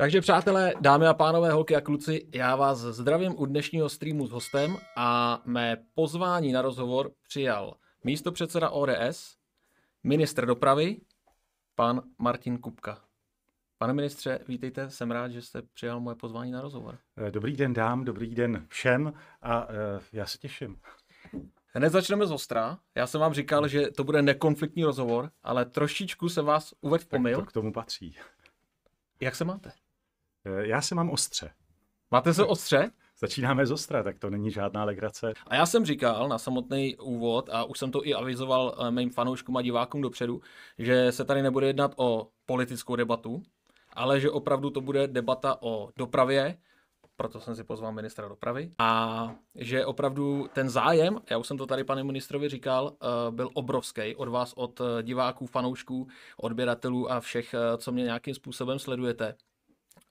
Takže přátelé, dámy a pánové, holky a kluci, já vás zdravím u dnešního streamu s hostem a mé pozvání na rozhovor přijal místo předseda ODS, ministr dopravy, pan Martin Kupka. Pane ministře, vítejte, jsem rád, že jste přijal moje pozvání na rozhovor. Eh, dobrý den dám, dobrý den všem a eh, já se těším. Hned začneme z ostra. Já jsem vám říkal, že to bude nekonfliktní rozhovor, ale trošičku se vás uvedl v pomyl. Tak to k tomu patří. Jak se máte? Eh, já se mám ostře. Máte se ostře? Začínáme z ostra, tak to není žádná legrace. A já jsem říkal na samotný úvod, a už jsem to i avizoval eh, mým fanouškům a divákům dopředu, že se tady nebude jednat o politickou debatu, ale že opravdu to bude debata o dopravě, proto jsem si pozval ministra dopravy, a že opravdu ten zájem, já už jsem to tady panu ministrovi říkal, eh, byl obrovský od vás, od diváků, fanoušků, odběratelů a všech, co mě nějakým způsobem sledujete.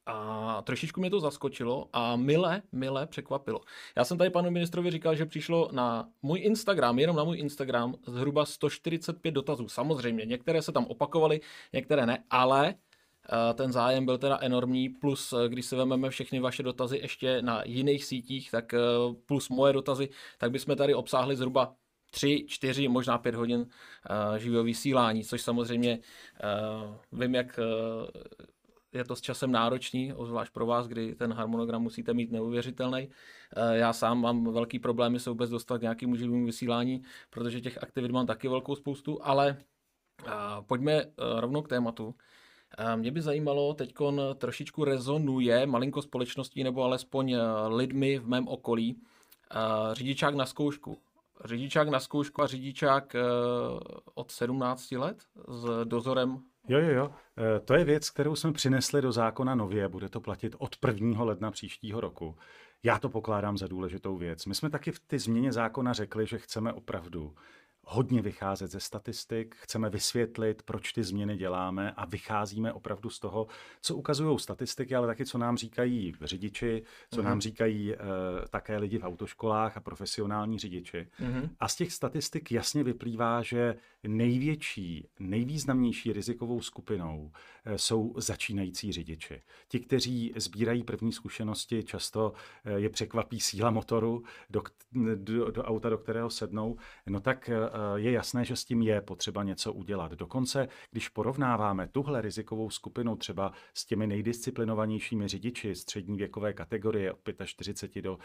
A trošičku mě to zaskočilo a mile, mile překvapilo. Já jsem tady panu ministrovi říkal, že přišlo na můj Instagram, jenom na můj Instagram, zhruba 145 dotazů. Samozřejmě, některé se tam opakovaly, některé ne, ale eh, ten zájem byl teda enormní, plus eh, když si vezmeme všechny vaše dotazy ještě na jiných sítích, tak eh, plus moje dotazy, tak bychom tady obsáhli zhruba 3, 4, možná 5 hodin živého vysílání, což samozřejmě vím, jak je to s časem náročný, zvlášť pro vás, kdy ten harmonogram musíte mít neuvěřitelný. Eh, já sám mám velký problémy se vůbec dostat k nějakému vysílání, protože těch aktivit mám taky velkou spoustu, ale eh, pojďme eh, rovnou k tématu. Mě by zajímalo, teď trošičku rezonuje malinko společností nebo alespoň lidmi v mém okolí řidičák na zkoušku. Řidičák na zkoušku a řidičák od 17 let s dozorem Jo, jo, jo. Eh, to je věc, kterou jsme přinesli do zákona nově. Bude to platit od 1. ledna příštího roku. Já to pokládám za důležitou věc. My jsme taky v ty změně zákona řekli, že chceme opravdu hodně vycházet ze statistik, chceme vysvětlit, proč ty změny děláme a vycházíme opravdu z toho, co ukazují statistiky, ale taky co nám říkají řidiči, co mm-hmm. nám mhm. říkají e, také lidi v autoškolách a profesionální řidiči. Mm-hmm. A z těch statistik jasně vyplývá, že největší, nejvýznamnější rizikovou skupinou eh, jsou začínající řidiči. Ti, kteří sbírají první zkušenosti, často eh, je překvapí síla motoru do, do, do auta, do kterého sednou, no tak eh, je jasné, že s tím je potřeba něco udělat. Dokonce, když porovnáváme tuhle rizikovou skupinu třeba s těmi nejdisciplinovanějšími řidiči střední věkové kategorie od 45 do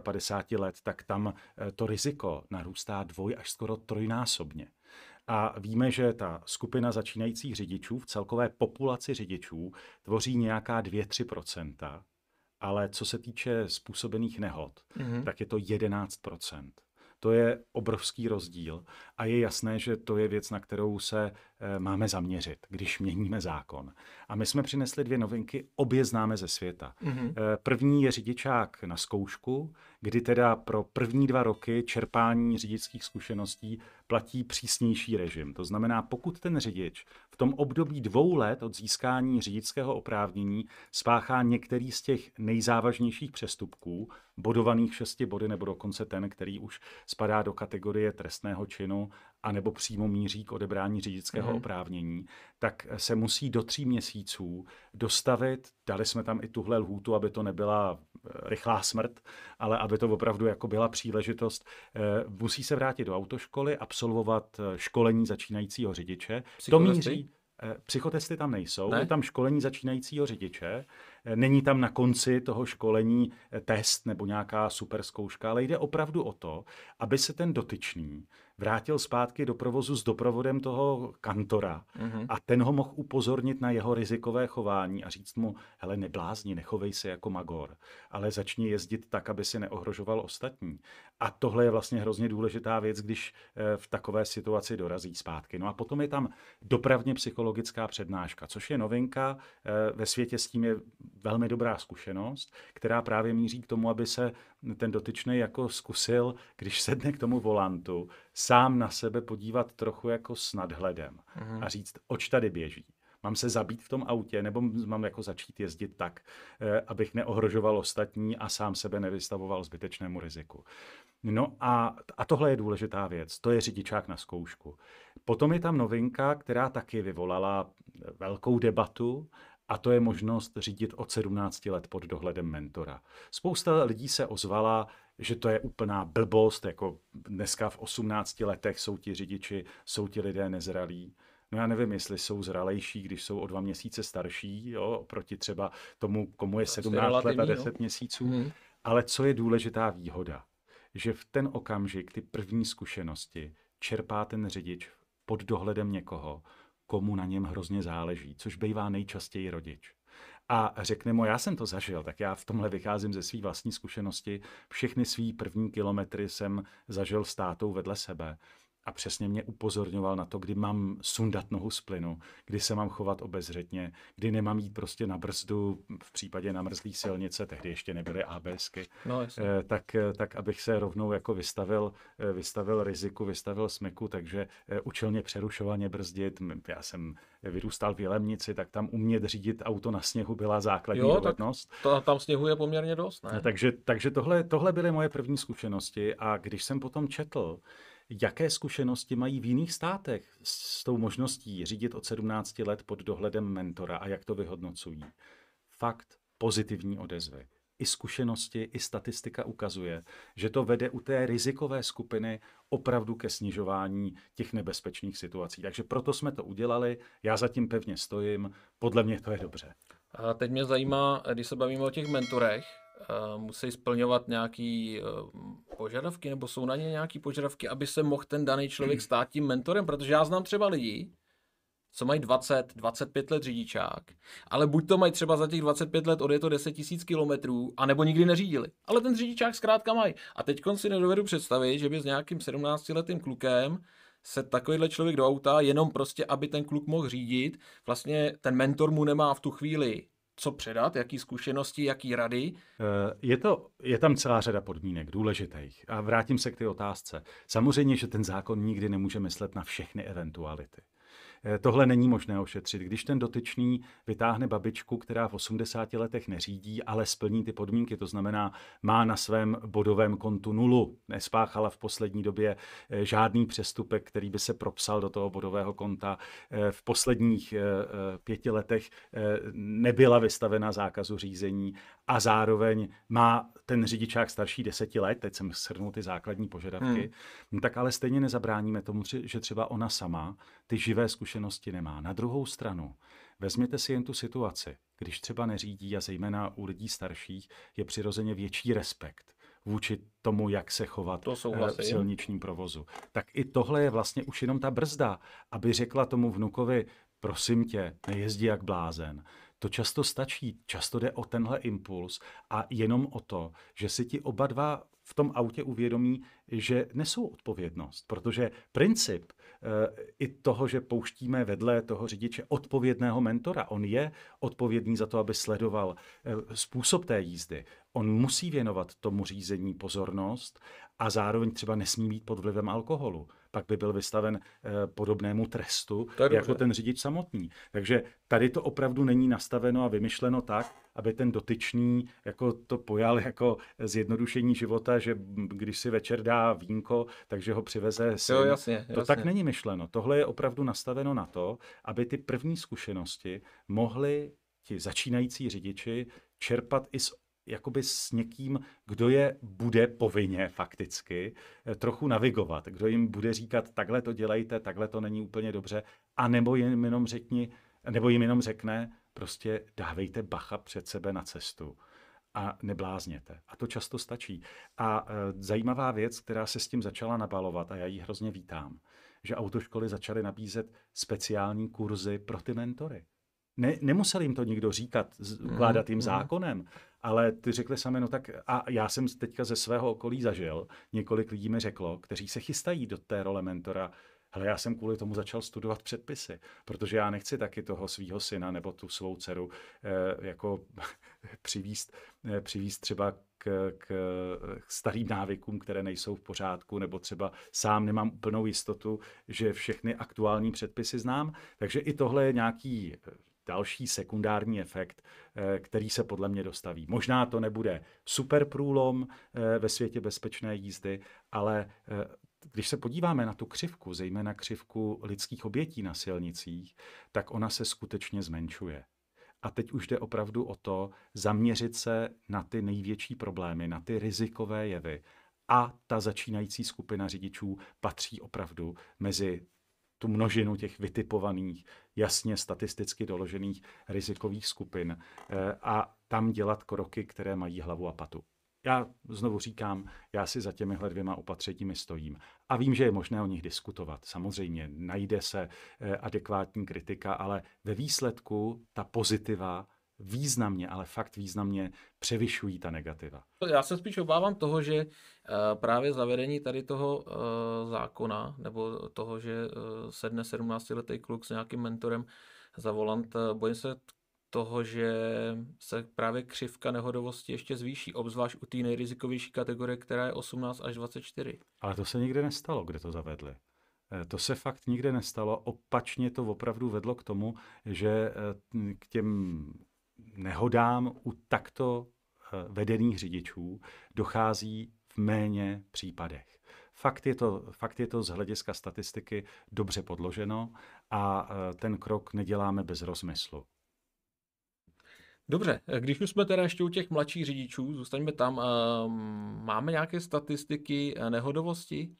55 let, tak tam to riziko narůstá dvoj až skoro trojnásobně a víme, že ta skupina začínajících řidičů v celkové populaci řidičů tvoří nějaká 2-3 ale co se týče způsobených nehod, mm-hmm. tak je to 11 To je obrovský rozdíl a je jasné, že to je věc, na kterou se Eh, máme zaměřit, když měníme zákon. A my jsme přinesli dvě novinky, obě známe ze světa. Mm-hmm. První je řidičák na zkoušku, kdy teda pro první dva roky čerpání řidičských zkušeností platí přísnější režim. To znamená, pokud ten řidič v tom období dvou let od získání řidičského oprávnění spáchá některý z těch nejzávažnějších přestupků, bodovaných šesti body, nebo dokonce ten, který už spadá do kategorie trestného činu anebo přímo míří k odebrání řidičského mm-hmm. oprávnění, tak se musí do tří měsíců dostavit, dali jsme tam i tuhle lhůtu, aby to nebyla eh, rychlá smrt, ale aby to opravdu jako byla příležitost, eh, musí se vrátit do autoškoly, absolvovat eh, školení začínajícího řidiče. To míří, Psychotesty tam nejsou, ne? je tam školení začínajícího řidiče, není tam na konci toho školení test nebo nějaká super zkouška, ale jde opravdu o to, aby se ten dotyčný vrátil zpátky do provozu s doprovodem toho kantora mm-hmm. a ten ho mohl upozornit na jeho rizikové chování a říct mu, hele, neblázni, nechovej se jako magor, ale začni jezdit tak, aby si neohrožoval ostatní. A tohle je vlastně hrozně důležitá věc, když eh, v takové situaci dorazí zpátky. No a potom je tam dopravně psychologická přednáška, což je novinka. Eh, ve světě s tím je velmi dobrá zkušenost, která právě míří k tomu, aby se ten dotyčný jako zkusil, když sedne k tomu volantu, sám na sebe podívat trochu jako s nadhledem mm-hmm. a říct, oč tady běží. Mám se zabít v tom autě, nebo mám jako začít jezdit tak, eh, abych neohrožoval ostatní a sám sebe nevystavoval zbytečnému riziku. No a, a tohle je důležitá věc, to je řidičák na zkoušku. Potom je tam novinka, která taky vyvolala velkou debatu a to je možnost řídit od 17 let pod dohledem mentora. Spousta lidí se ozvala, že to je úplná blbost, jako dneska v 18 letech jsou ti řidiči, jsou ti lidé nezralí. No já nevím, jestli jsou zralejší, když jsou o dva měsíce starší, jo, proti třeba tomu, komu je 17 let a 10 no. měsíců. Hmm. Ale co je důležitá výhoda? Že v ten okamžik, ty první zkušenosti, čerpá ten řidič pod dohledem někoho, komu na něm hrozně záleží, což bývá nejčastěji rodič. A řekne mu, já jsem to zažil, tak já v tomhle vycházím ze své vlastní zkušenosti. Všechny svý první kilometry jsem zažil státou vedle sebe a přesně mě upozorňoval na to, kdy mám sundat nohu z plynu, kdy se mám chovat obezřetně, kdy nemám jít prostě na brzdu, v případě mrzlý silnice, tehdy ještě nebyly ABSky, no, eh, tak, eh, tak abych se rovnou jako vystavil, eh, vystavil riziku, vystavil smyku, takže učilně přerušovaně brzdit. Já jsem vyrůstal v Jelemnici, tak tam umět řídit auto na sněhu byla základní jo, dovednost. Tak to, tam sněhu je poměrně dost, ne? Takže, takže tohle, tohle byly moje první zkušenosti a když jsem potom četl, Jaké zkušenosti mají v jiných státech s tou možností řídit od 17 let pod dohledem mentora a jak to vyhodnocují? Fakt pozitivní odezvy. I zkušenosti, i statistika ukazuje, že to vede u té rizikové skupiny opravdu ke snižování těch nebezpečných situací. Takže proto jsme to udělali, já zatím pevně stojím, podle mě to je dobře. A teď mě zajímá, když se bavíme o těch mentorech, Eh, musí splňovat nějaké eh, požadavky, nebo jsou na ně nějaké požadavky, aby se mohl ten daný člověk hmm. stát tím mentorem, protože já znám třeba lidi, co mají 20, 25 let řidičák, ale buď to mají třeba za těch 25 let odjeto 10 tisíc kilometrů, anebo nikdy neřídili. Ale ten řidičák zkrátka mají. A teď si nedovedu představit, že by s nějakým 17 letým klukem se takovýhle člověk do auta, jenom prostě, aby ten kluk mohl řídit, vlastně ten mentor mu nemá v tu chvíli co předat, jaký zkušenosti, jaký rady? Eh, je, to, je tam celá řada podmínek důležitých. A vrátím se k té otázce. Samozřejmě, že ten zákon nikdy nemůže myslet na všechny eventuality. Eh, tohle není možné ošetřit. Když ten dotyčný vytáhne babičku, která v 80 letech neřídí, ale splní ty podmínky, to znamená, má na svém bodovém kontu nulu, nespáchala v poslední době eh, žádný přestupek, který by se propsal do toho bodového konta, eh, v posledních pěti letech nebyla vystavena zákazu řízení a zároveň má ten řidičák starší deseti let, teď jsem shrnul ty základní požadavky, hmm. No tak ale stejně nezabráníme tomu, že třeba ona sama ty živé zkušenosti nemá. Na druhou stranu, vezměte si jen tu situaci, když třeba neřídí a zejména u lidí starších je přirozeně větší respekt vůči tomu, jak se chovat to eh, souhlasím. v silničním provozu. Tak i tohle je vlastně už jenom ta brzda, aby řekla tomu vnukovi, prosím tě, nejezdi jak blázen to často stačí, často jde o tenhle impuls a jenom o to, že si ti oba dva v tom autě uvědomí, že nesou odpovědnost, protože princip e, i toho, že pouštíme vedle toho řidiče odpovědného mentora, on je odpovědný za to, aby sledoval e, způsob té jízdy, on musí věnovat tomu řízení pozornost a zároveň třeba nesmí být pod vlivem alkoholu. Pak by byl vystaven eh, podobnému trestu tak jako dobře. ten řidič samotný. Takže tady to opravdu není nastaveno a vymyšleno tak, aby ten dotyčný jako to pojal jako zjednodušení života, že když si večer dá vínko, takže ho přiveze syn. Jo, jasně, jasně. To tak není myšleno. Tohle je opravdu nastaveno na to, aby ty první zkušenosti mohly ti začínající řidiči čerpat i z jakoby s někým, kdo je bude povinně fakticky eh, trochu navigovat, kdo jim bude říkat, takhle to dělejte, takhle to není úplně dobře, a nebo jim jenom řekni, nebo jim jenom řekne, prostě dávejte bacha před sebe na cestu a neblázněte. A to často stačí. A e, zajímavá věc, která se s tím začala nabalovat, a já ji hrozně vítám, že autoškoly začaly nabízet speciální kurzy pro ty mentory. Ne, nemusel jim to nikdo říkat, vládat jim mhm, mhm. zákonem, ale ty řekli sami, no tak a já jsem teďka ze svého okolí zažil, několik lidí mi řeklo, kteří se chystají do té role mentora, hele, já jsem kvůli tomu začal studovat předpisy, protože já nechci taky toho svého syna nebo tu svou dceru eh, jako přivíst, eh, přivíst třeba k, k, k starým návykům, které nejsou v pořádku, nebo třeba sám nemám úplnou jistotu, že všechny aktuální předpisy znám. Takže i tohle je nějaký další sekundární efekt, eh, který se podle mě dostaví. Možná to nebude super průlom eh, ve světě bezpečné jízdy, ale eh, když se podíváme na tu křivku, zejména křivku lidských obětí na silnicích, tak ona se skutečně zmenšuje. A teď už jde opravdu o to zaměřit se na ty největší problémy, na ty rizikové jevy. A ta začínající skupina řidičů patří opravdu mezi tu množinu těch vytipovaných jasně statisticky doložených rizikových skupin eh, a tam dělat kroky, které mají hlavu a patu. Já znovu říkám, já si za těmihle dvěma opatřeními stojím. A vím, že je možné o nich diskutovat. Samozřejmě najde se eh, adekvátní kritika, ale ve výsledku ta pozitiva významně, ale fakt významně převyšují ta negativa. Já se spíš obávám toho, že eh, právě zavedení tady toho eh, zákona, nebo toho, že eh, sedne 17-letý kluk s nějakým mentorem za volant, bojím se toho, že se právě křivka nehodovosti ještě zvýší, obzvlášť u té nejrizikovější kategorie, která je 18 až 24. Ale to se nikde nestalo, kde to zavedli. To se fakt nikde nestalo. Opačně to opravdu vedlo k tomu, že k těm nehodám u takto eh, vedených řidičů dochází v méně případech. Fakt je, to, fakt je to z hlediska statistiky dobře podloženo a eh, ten krok neděláme bez rozmyslu. Dobře, eh, když už jsme teda ještě u těch mladších řidičů, zůstaňme tam. Máme nějaké statistiky nehodovosti?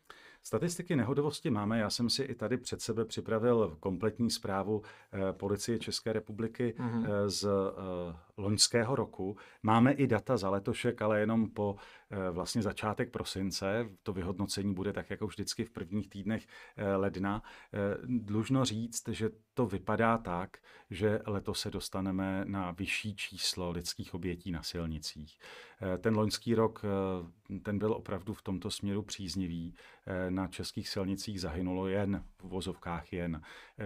Statistiky nehodovosti máme. Já jsem si i tady před sebe připravil kompletní zprávu eh, policie České republiky mm-hmm. z eh, loňského roku. Máme i data za letošek, ale jenom po eh, vlastně začátek prosince. To vyhodnocení bude tak jako vždycky v prvních týdnech eh, ledna. Eh, dlužno říct, že to vypadá tak, že letos se dostaneme na vyšší číslo lidských obětí na silnicích. Ten loňský rok, ten byl opravdu v tomto směru příznivý. Na českých silnicích zahynulo jen, v vozovkách jen,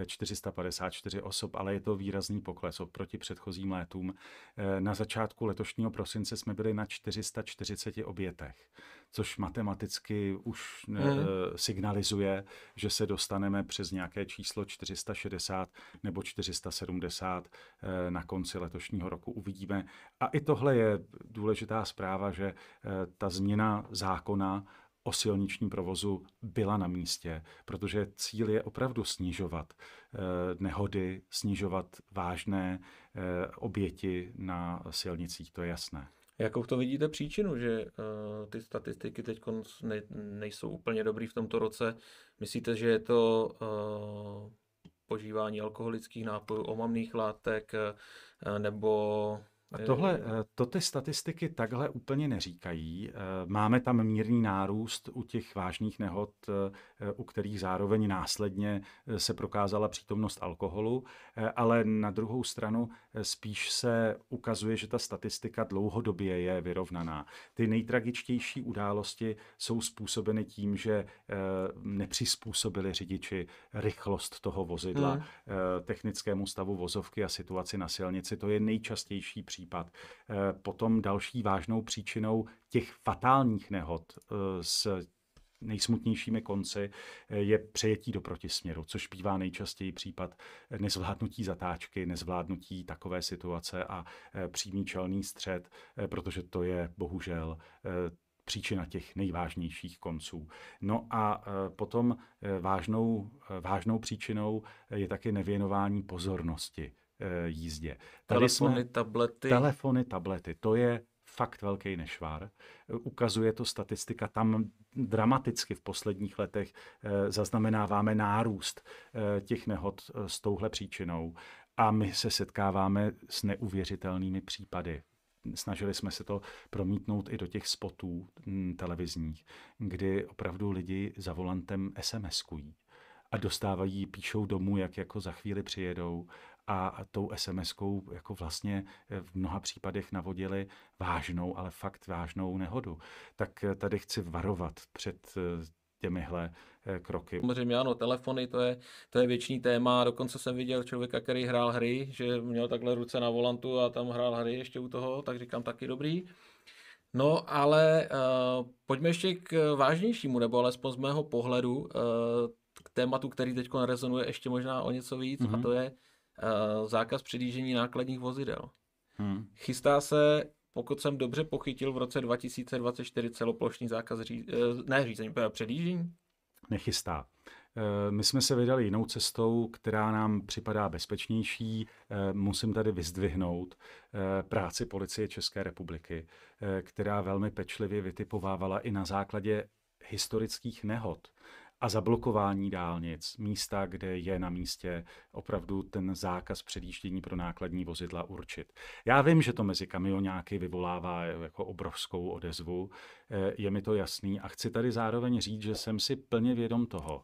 454 osob, ale je to výrazný pokles oproti předchozím létům. Eh, na začátku letošního prosince jsme byli na 440 obětech, což matematicky už eh, hmm. signalizuje, že se dostaneme přes nějaké číslo 460 nebo 470 eh, na konci letošního roku. Uvidíme. A i tohle je důležitá zpráva, že ta změna zákona o silničním provozu byla na místě, protože cíl je opravdu snižovat eh, nehody, snižovat vážné eh, oběti na silnicích, to je jasné. Jakou to vidíte příčinu, že eh, ty statistiky teď nejsou úplně dobrý v tomto roce? Myslíte, že je to požívání alkoholických nápojů, omamných látek nebo Tohle, ehm. eh, to ty statistiky takhle úplně neříkají. Ehm, máme tam mírný nárůst u těch vážných nehod, eh, u kterých zároveň následně eh, se prokázala přítomnost alkoholu, ale na druhou stranu spíš se ukazuje, že ta statistika dlouhodobě je vyrovnaná. Ty nejtragičtější události jsou způsobeny tím, že nepřizpůsobili řidiči rychlost toho vozidla, hmm. technickému stavu vozovky a situaci na silnici. To je nejčastější případ případ. Eh, potom další vážnou příčinou těch fatálních nehod eh, s nejsmutnějšími konci eh, je přejetí do protisměru, což bývá nejčastěji případ nezvládnutí zatáčky, nezvládnutí takové situace a přímý čelný střed, protože to je bohužel příčina těch nejvážnějších konců. No a potom vážnou, vážnou příčinou je také nevěnování pozornosti Eh, jízdě. Tady telefony, jsme, tablety. Telefony, tablety, to je fakt velký nešvár. Eh, ukazuje to statistika, tam dramaticky v posledních letech eh, zaznamenáváme nárůst těch nehod s touhle příčinou a my se setkáváme s neuvěřitelnými případy snažili jsme se to promítnout i do těch spotů mm, televizních, kdy opravdu lidi za volantem SMS-kují a dostávají, píšou domů, jak jako za chvíli přijedou a tou SMS-kou jako vlastně eh, v mnoha případech navodili vážnou, ale fakt vážnou nehodu. Tak eh, tady chci varovat před eh, těmihle kroky. Samozřejmě ano, telefony, to je, to je věčný téma. Dokonce jsem viděl člověka, který hrál hry, že měl takhle ruce na volantu a tam hrál hry ještě u toho, tak říkám taky dobrý. No, ale uh, pojďme ještě k vážnějšímu, nebo alespoň z mého pohledu, uh, k tématu, který teď rezonuje ještě možná o něco víc, mm-hmm. a mhm. to je Eh, zákaz předjíždění nákladních vozidel. Hmm. Chystá se, pokud jsem dobře pochytil, v roce 2024 celoplošný zákaz ří, eh, ne, řízení, eh, předjíždění? Nechystá. My jsme se vydali jinou cestou, která nám připadá bezpečnější. Musím tady vyzdvihnout práci policie České republiky, která velmi pečlivě vytipovávala i na základě historických nehod a zablokování dálnic, místa, kde je na místě opravdu ten zákaz předjíždění pro nákladní vozidla určit. Já vím, že to mezi kamionáky vyvolává jako obrovskou odezvu, eh, je mi to jasný a chci tady zároveň říct, že jsem si plně vědom toho,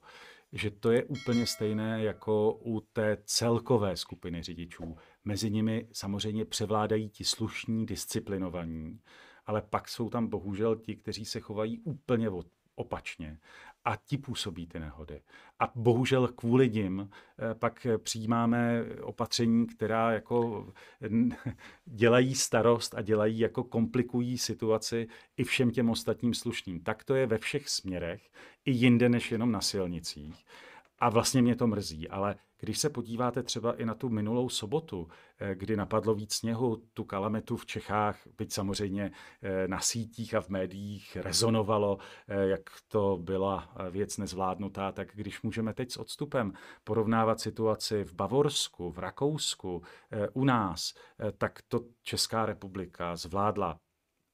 že to je úplně stejné jako u té celkové skupiny řidičů. Mezi nimi samozřejmě převládají ti slušní, disciplinovaní, ale pak jsou tam bohužel ti, kteří se chovají úplně opačně a ti působí ty nehody. A bohužel kvůli nim eh, pak eh, přijímáme opatření, která jako eh, dělají starost a dělají jako komplikují situaci i všem těm ostatním slušným. Tak to je ve všech směrech, i jinde než jenom na silnicích. A vlastně mě to mrzí, ale když se podíváte třeba i na tu minulou sobotu, eh, kdy napadlo víc sněhu, tu kalamitu v Čechách, byť samozřejmě eh, na sítích a v médiích rezonovalo, eh, jak to byla věc nezvládnutá, tak když můžeme teď s odstupem porovnávat situaci v Bavorsku, v Rakousku, u nás, tak to Česká republika zvládla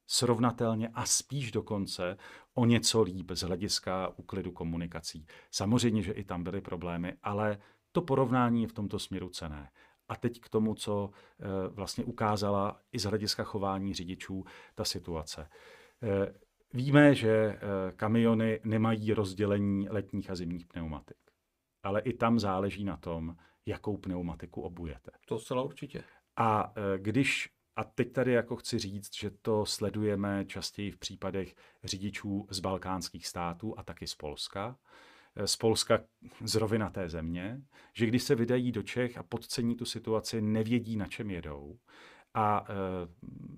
srovnatelně a spíš dokonce o něco líp z hlediska úklidu komunikací. Samozřejmě, že i tam byly problémy, ale to porovnání je v tomto směru cené. A teď k tomu, co eh, vlastně ukázala i z hlediska chování řidičů ta situace. Eh, víme, že eh, kamiony nemají rozdělení letních a zimních pneumatik, ale i tam záleží na tom, jakou pneumatiku obujete. To zcela určitě. A když, a teď tady jako chci říct, že to sledujeme častěji v případech řidičů z balkánských států a taky z Polska, z Polska, z rovinaté země, že když se vydají do Čech a podcení tu situaci, nevědí, na čem jedou. A e,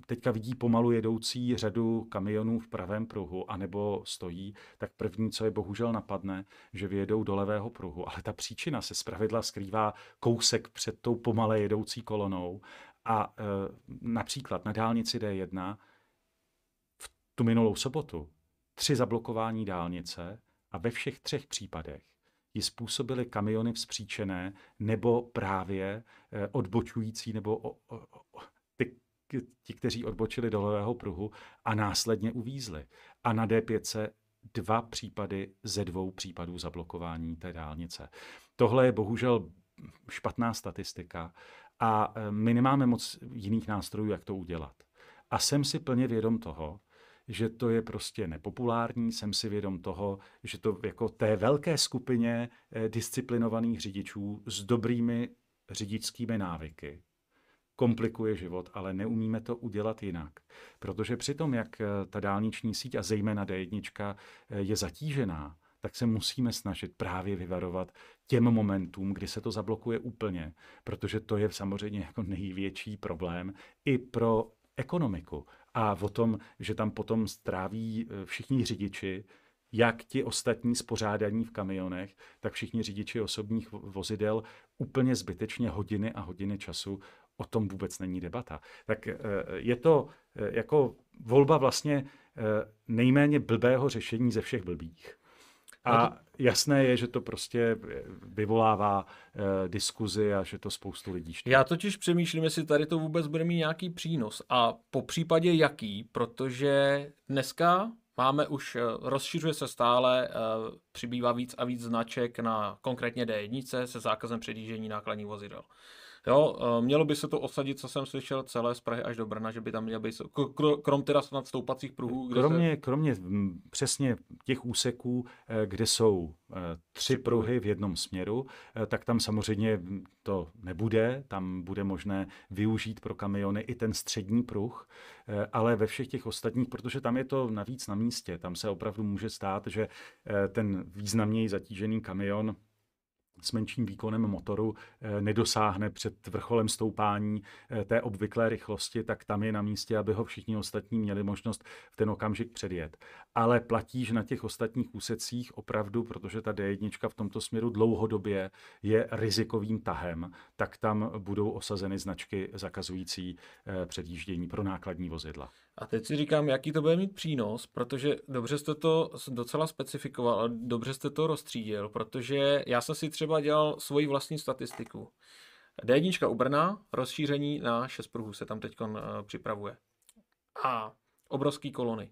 teďka vidí pomalu jedoucí řadu kamionů v pravém pruhu, anebo stojí, tak první, co je bohužel napadne, že vyjedou do levého pruhu. Ale ta příčina se zpravidla skrývá kousek před tou pomale jedoucí kolonou. A e, například na dálnici D1 v tu minulou sobotu tři zablokování dálnice a ve všech třech případech ji způsobily kamiony vzpříčené nebo právě eh, odbočující nebo o, o, o, ty, ti, kteří odbočili do levého pruhu a následně uvízli. A na D5 dva případy ze dvou případů zablokování té dálnice. Tohle je bohužel špatná statistika a eh, my nemáme moc jiných nástrojů, jak to udělat. A jsem si plně vědom toho, že to je prostě nepopulární, jsem si vědom toho, že to jako té velké skupině eh, disciplinovaných řidičů s dobrými řidičskými návyky komplikuje život, ale neumíme to udělat jinak. Protože při tom, jak eh, ta dálniční síť a zejména D1 eh, je zatížená, tak se musíme snažit právě vyvarovat těm momentům, kdy se to zablokuje úplně, protože to je samozřejmě jako největší problém i pro ekonomiku a o tom, že tam potom stráví eh, všichni řidiči, jak ti ostatní spořádaní v kamionech, tak všichni řidiči osobních vozidel úplně zbytečně hodiny a hodiny času. O tom vůbec není debata. Tak eh, je to eh, jako volba vlastně nejméně blbého řešení ze všech blbých. A jasné je, že to prostě eh, vyvolává eh, diskuzi a že to spoustu lidí štěl. Já totiž přemýšlím, jestli tady to vůbec bude mít nějaký přínos a po případě jaký, protože dneska máme už, eh, rozšiřuje se stále, eh, přibývá víc a víc značek na konkrétně D1 se zákazem předjíždění nákladních vozidel. Jo, eh, mělo by se to osadit, co jsem slyšel, celé z Prahy až do Brna, že by tam měl být, krom teda snad stoupacích pruhů. Kde kromě, se... kromě přesně těch úseků, eh, kde jsou eh, tři pruhy v jednom směru, tak tam samozřejmě to nebude, tam bude možné využít pro kamiony i ten střední pruh, ale ve všech těch ostatních, protože tam je to navíc na místě, tam se opravdu může stát, že ten významněji zatížený kamion s menším výkonem motoru eh, nedosáhne před vrcholem stoupání eh, té obvyklé rychlosti, tak tam je na místě, aby ho všichni ostatní měli možnost v ten okamžik předjet. Ale platí, že na těch ostatních úsecích opravdu, protože ta D1 v tomto směru dlouhodobě je rizikovým tahem, tak tam budou osazeny značky zakazující eh, předjíždění pro nákladní vozidla. A teď si říkám, jaký to bude mít přínos, protože dobře jste to docela specifikoval dobře jste to rozstřídil, protože já jsem si třeba dělal svoji vlastní statistiku. D1 u Brna, rozšíření na 6 pruhů se tam teď eh, připravuje. A obrovský kolony.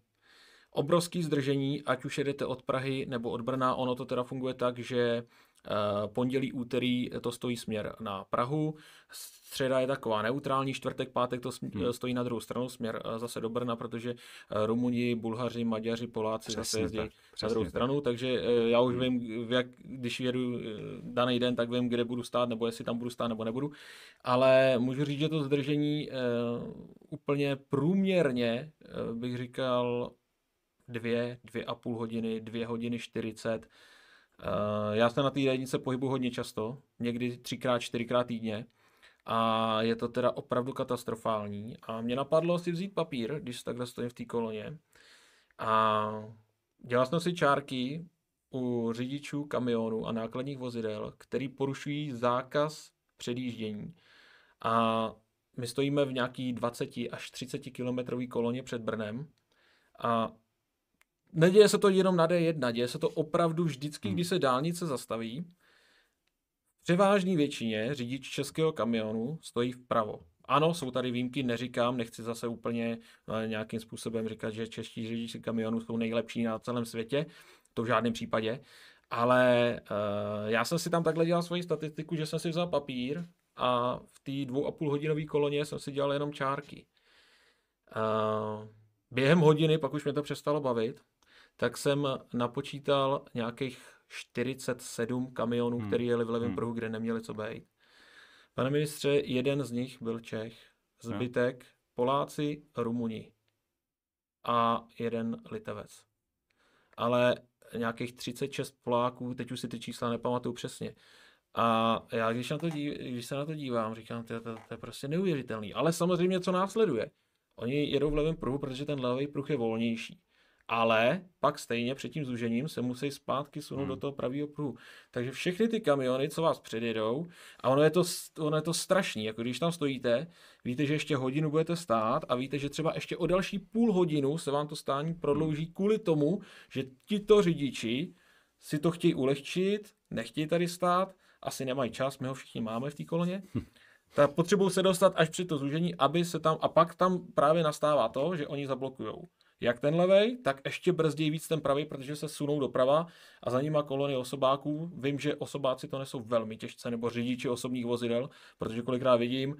Obrovský zdržení, ať už jedete od Prahy nebo od Brna, ono to teda funguje tak, že Eh, pondělí, úterý eh, to stojí směr na Prahu, středa je taková neutrální, čtvrtek, pátek to hmm. stojí na druhou stranu, směr eh, zase do Brna, protože Rumuni, Bulhaři, Maďaři, Poláci přesně zase jezdí tak, na druhou tak. stranu, takže já už hmm. vím, jak, když jedu daný den, tak vím, kde budu stát, nebo jestli tam budu stát, nebo nebudu. Ale můžu říct, že to zdržení úplně průměrně, bych říkal, dvě, dvě a půl hodiny, dvě hodiny čtyřicet Eh, já se na té radnice pohybu hodně často, někdy třikrát, čtyřikrát týdně. A je to teda opravdu katastrofální. A mě napadlo si vzít papír, když takhle stojím v té koloně. A dělal jsem si čárky u řidičů kamionů a nákladních vozidel, který porušují zákaz předjíždění. A my stojíme v nějaký 20 až 30 kilometrový koloně před Brnem a neděje se to jenom na D1, děje se to opravdu vždycky, hmm. když se dálnice zastaví. V většině řidič českého kamionu stojí vpravo. Ano, jsou tady výjimky, neříkám, nechci zase úplně eh, nějakým způsobem říkat, že čeští řidiči kamionů jsou nejlepší na celém světě, to v žádném případě, ale uh, já jsem si tam takhle dělal svoji statistiku, že jsem si vzal papír a v té dvou a půl hodinové koloně jsem si dělal jenom čárky. Uh, během hodiny pak už mě to přestalo bavit, tak jsem napočítal nějakých 47 kamionů, hmm. které jeli v levém hmm. pruhu, kde neměli co být. Pane ministře, jeden z nich byl Čech, zbytek no. Poláci, Rumuni a jeden Litevec. Ale nějakých 36 Poláků, teď už si ty čísla nepamatuju přesně. A já když, na to dív, když se na to dívám, říkám, to, to, to je prostě neuvěřitelný. Ale samozřejmě, co následuje? Oni jedou v levém pruhu, protože ten levý pruh je volnější ale pak stejně před tím zúžením se musí zpátky sunout hmm. do toho pravého pruhu. Takže všechny ty kamiony, co vás předjedou, a ono je, to, ono je to strašný, jako když tam stojíte, víte, že ještě hodinu budete stát a víte, že třeba ještě o další půl hodinu se vám to stání prodlouží hmm. kvůli tomu, že tito řidiči si to chtějí ulehčit, nechtějí tady stát, asi nemají čas, my ho všichni máme v té koloně, hm. tak potřebují se dostat až při to zúžení, aby se tam, a pak tam právě nastává to, že oni zablokujou jak ten levej, tak ještě brzdí víc ten pravý, protože se sunou doprava a za nima kolony osobáků. Vím, že osobáci to nesou velmi těžce, nebo řidiči osobních vozidel, protože kolikrát vidím,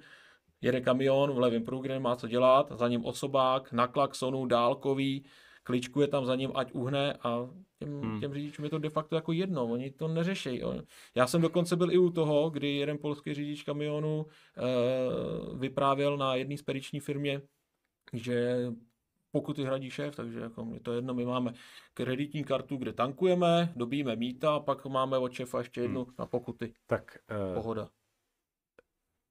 jede kamion v levém pruhu, má co dělat, za ním osobák, na klaxonu, dálkový, kličkuje tam za ním, ať uhne a těm, hmm. těm řidičům je to de facto jako jedno, oni to neřešejí. Já jsem dokonce byl i u toho, kdy jeden polský řidič kamionu e, vyprávěl na jedné spediční firmě, že pokud ty hradí šéf, takže jako mě to jedno, my máme kreditní kartu, kde tankujeme, dobíme míta a pak máme od šéfa ještě jednu hmm. na pokuty. Tak uh, pohoda.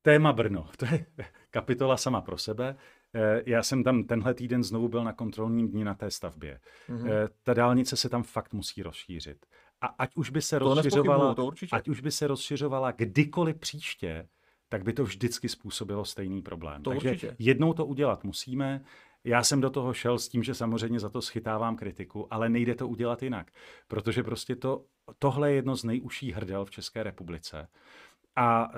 Téma Brno, to je kapitola sama pro sebe. Eh, já jsem tam tenhle týden znovu byl na kontrolním dní na té stavbě. Mm-hmm. Ta dálnice se tam fakt musí rozšířit. A ať už by se to rozšiřovala, ať už by se rozšiřovala kdykoliv příště, tak by to vždycky způsobilo stejný problém. To Takže určitě. jednou to udělat musíme. Já jsem do toho šel s tím, že samozřejmě za to schytávám kritiku, ale nejde to udělat jinak, protože prostě to, tohle je jedno z nejužších hrdel v České republice. A e,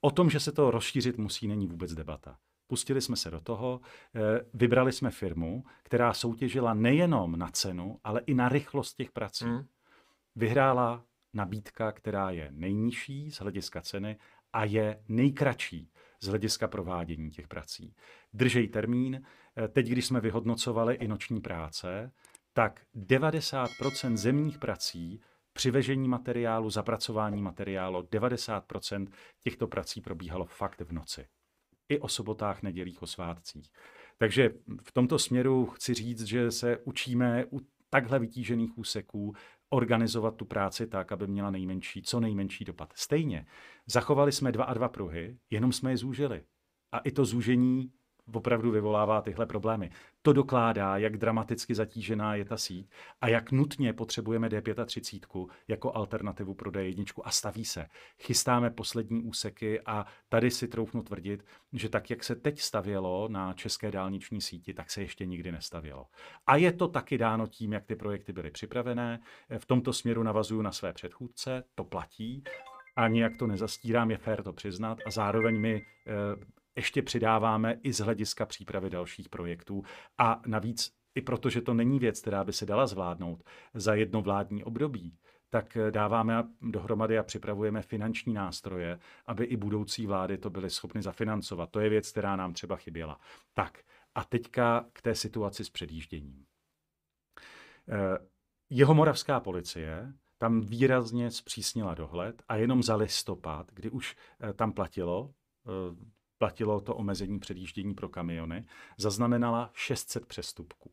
o tom, že se to rozšířit musí, není vůbec debata. Pustili jsme se do toho, e, vybrali jsme firmu, která soutěžila nejenom na cenu, ale i na rychlost těch prací. Mm. Vyhrála nabídka, která je nejnižší z hlediska ceny a je nejkratší z hlediska provádění těch prací. Držej termín, Eh, teď, když jsme vyhodnocovali i noční práce, tak 90% zemních prací přivežení materiálu, zapracování materiálu, 90% těchto prací probíhalo fakt v noci. I o sobotách, nedělích, o svátcích. Takže v tomto směru chci říct, že se učíme u takhle vytížených úseků organizovat tu práci tak, aby měla nejmenší, co nejmenší dopad. Stejně, zachovali jsme dva a dva pruhy, jenom jsme je zúžili. A i to zúžení opravdu vyvolává tyhle problémy. To dokládá, jak dramaticky zatížená je ta síť a jak nutně potřebujeme D35 jako alternativu pro D1 a staví se. Chystáme poslední úseky a tady si troufnu tvrdit, že tak, jak se teď stavělo na české dálniční síti, tak se ještě nikdy nestavělo. A je to taky dáno tím, jak ty projekty byly připravené. V tomto směru navazuju na své předchůdce, to platí a nijak to nezastírám, je fér to přiznat a zároveň mi eh, ještě přidáváme i z hlediska přípravy dalších projektů. A navíc i protože to není věc, která by se dala zvládnout za jedno vládní období, tak eh, dáváme dohromady a připravujeme finanční nástroje, aby i budoucí vlády to byly schopny zafinancovat. To je věc, která nám třeba chyběla. Tak a teďka k té situaci s předjížděním. Eh, jeho moravská policie tam výrazně zpřísnila dohled a jenom za listopad, kdy už eh, tam platilo platilo to omezení předjíždění pro kamiony, zaznamenala 600 přestupků.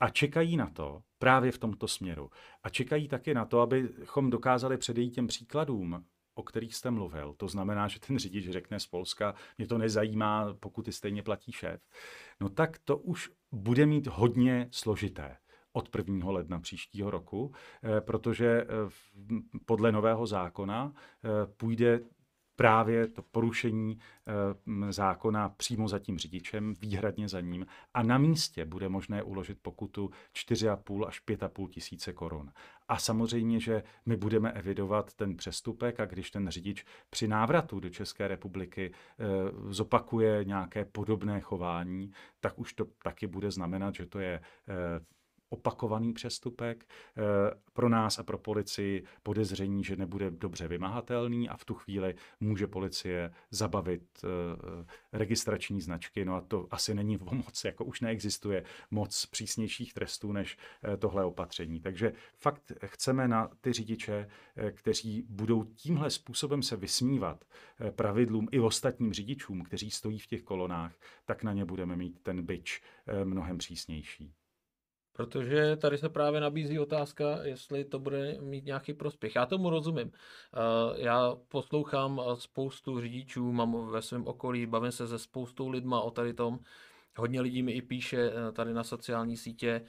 A čekají na to právě v tomto směru. A čekají taky na to, abychom dokázali předejít těm příkladům, o kterých jste mluvil. To znamená, že ten řidič řekne z Polska, mě to nezajímá, pokud ty stejně platí šéf. No tak to už bude mít hodně složité od 1. ledna příštího roku, eh, protože eh, podle nového zákona eh, půjde právě to porušení eh, zákona přímo za tím řidičem, výhradně za ním a na místě bude možné uložit pokutu 4,5 až 5,5 tisíce korun. A samozřejmě, že my budeme evidovat ten přestupek a když ten řidič při návratu do České republiky eh, zopakuje nějaké podobné chování, tak už to taky bude znamenat, že to je eh, opakovaný přestupek, eh, pro nás a pro policii podezření, že nebude dobře vymahatelný a v tu chvíli může policie zabavit eh, eh, registrační značky. No a to asi není moc, jako už neexistuje moc přísnějších trestů než tohle opatření. Takže fakt chceme na ty řidiče, kteří budou tímhle způsobem se vysmívat pravidlům i ostatním řidičům, kteří stojí v těch kolonách, tak na ně budeme mít ten byč mnohem přísnější. Protože tady se právě nabízí otázka, jestli to bude mít nějaký prospěch. Já tomu rozumím. Eh, já poslouchám eh, spoustu řidičů, mám ve svém okolí, bavím se se spoustou lidma o tady tom. Hodně lidí mi i píše eh, tady na sociální sítě.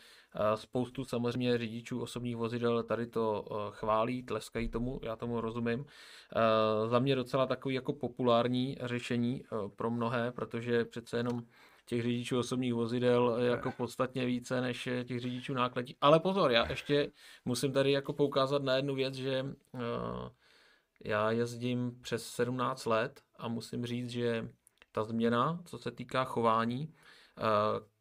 Spoustu samozřejmě řidičů osobních vozidel tady to chválí, tleskají tomu, já tomu rozumím. Za mě docela takový jako populární řešení pro mnohé, protože přece jenom těch řidičů osobních vozidel jako podstatně více než eh, těch řidičů nákladí. Ale pozor, já ještě musím tady jako poukázat na jednu věc, že eh, já jezdím přes 17 let a musím říct, že ta změna, co se týká chování eh,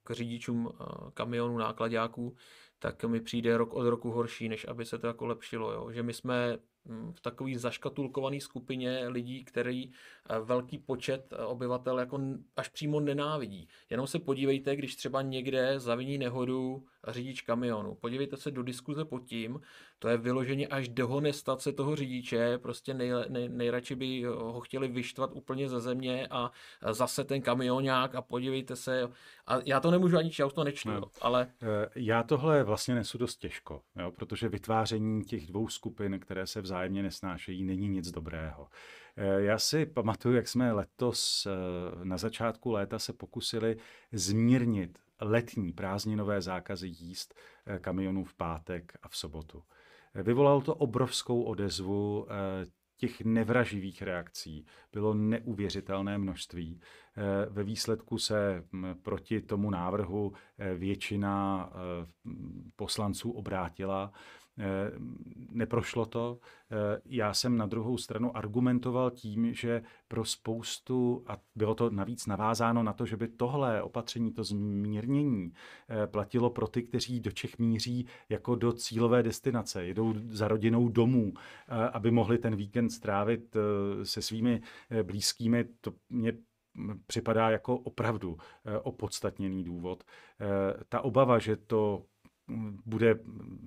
k řidičům kamionů, nákladňáků, tak mi přijde rok od roku horší, než aby se to jako lepšilo. Jo? Že my jsme Mm, v takové zaškatulkované skupině lidí, který eh, velký počet eh, obyvatel jako až přímo nenávidí. Jenom se podívejte, když třeba někde zaviní nehodu řidič kamionu. Podívejte se do diskuze pod tím, to je vyloženě až dehonestace toho řidiče, prostě nej, nej, nejradši by ho chtěli vyštvat úplně ze země a zase ten kamionák a podívejte se. A já to nemůžu ani číst, to nečtu, no. ale... Eh, já tohle vlastně nesu dost těžko, jo, protože vytváření těch dvou skupin, které se vzájemně nesnášejí, není nic dobrého. Eh, já si pamatuju, jak jsme letos eh, na začátku léta se pokusili zmírnit letní prázdninové zákazy jíst eh, kamionů v pátek a v sobotu. Eh, vyvolalo to obrovskou odezvu eh, těch nevraživých reakcí bylo neuvěřitelné množství. Ve výsledku se hm, proti tomu návrhu většina poslanců obrátila. Eh, neprošlo to. Eh, já jsem na druhou stranu argumentoval tím, že pro spoustu, a bylo to navíc navázáno na to, že by tohle opatření, to zmírnění, eh, platilo pro ty, kteří do Čech míří jako do cílové destinace, jedou za rodinou domů, aby mohli ten víkend strávit se svými blízkými. To mě připadá jako opravdu opodstatněný důvod. Ta obava, že to bude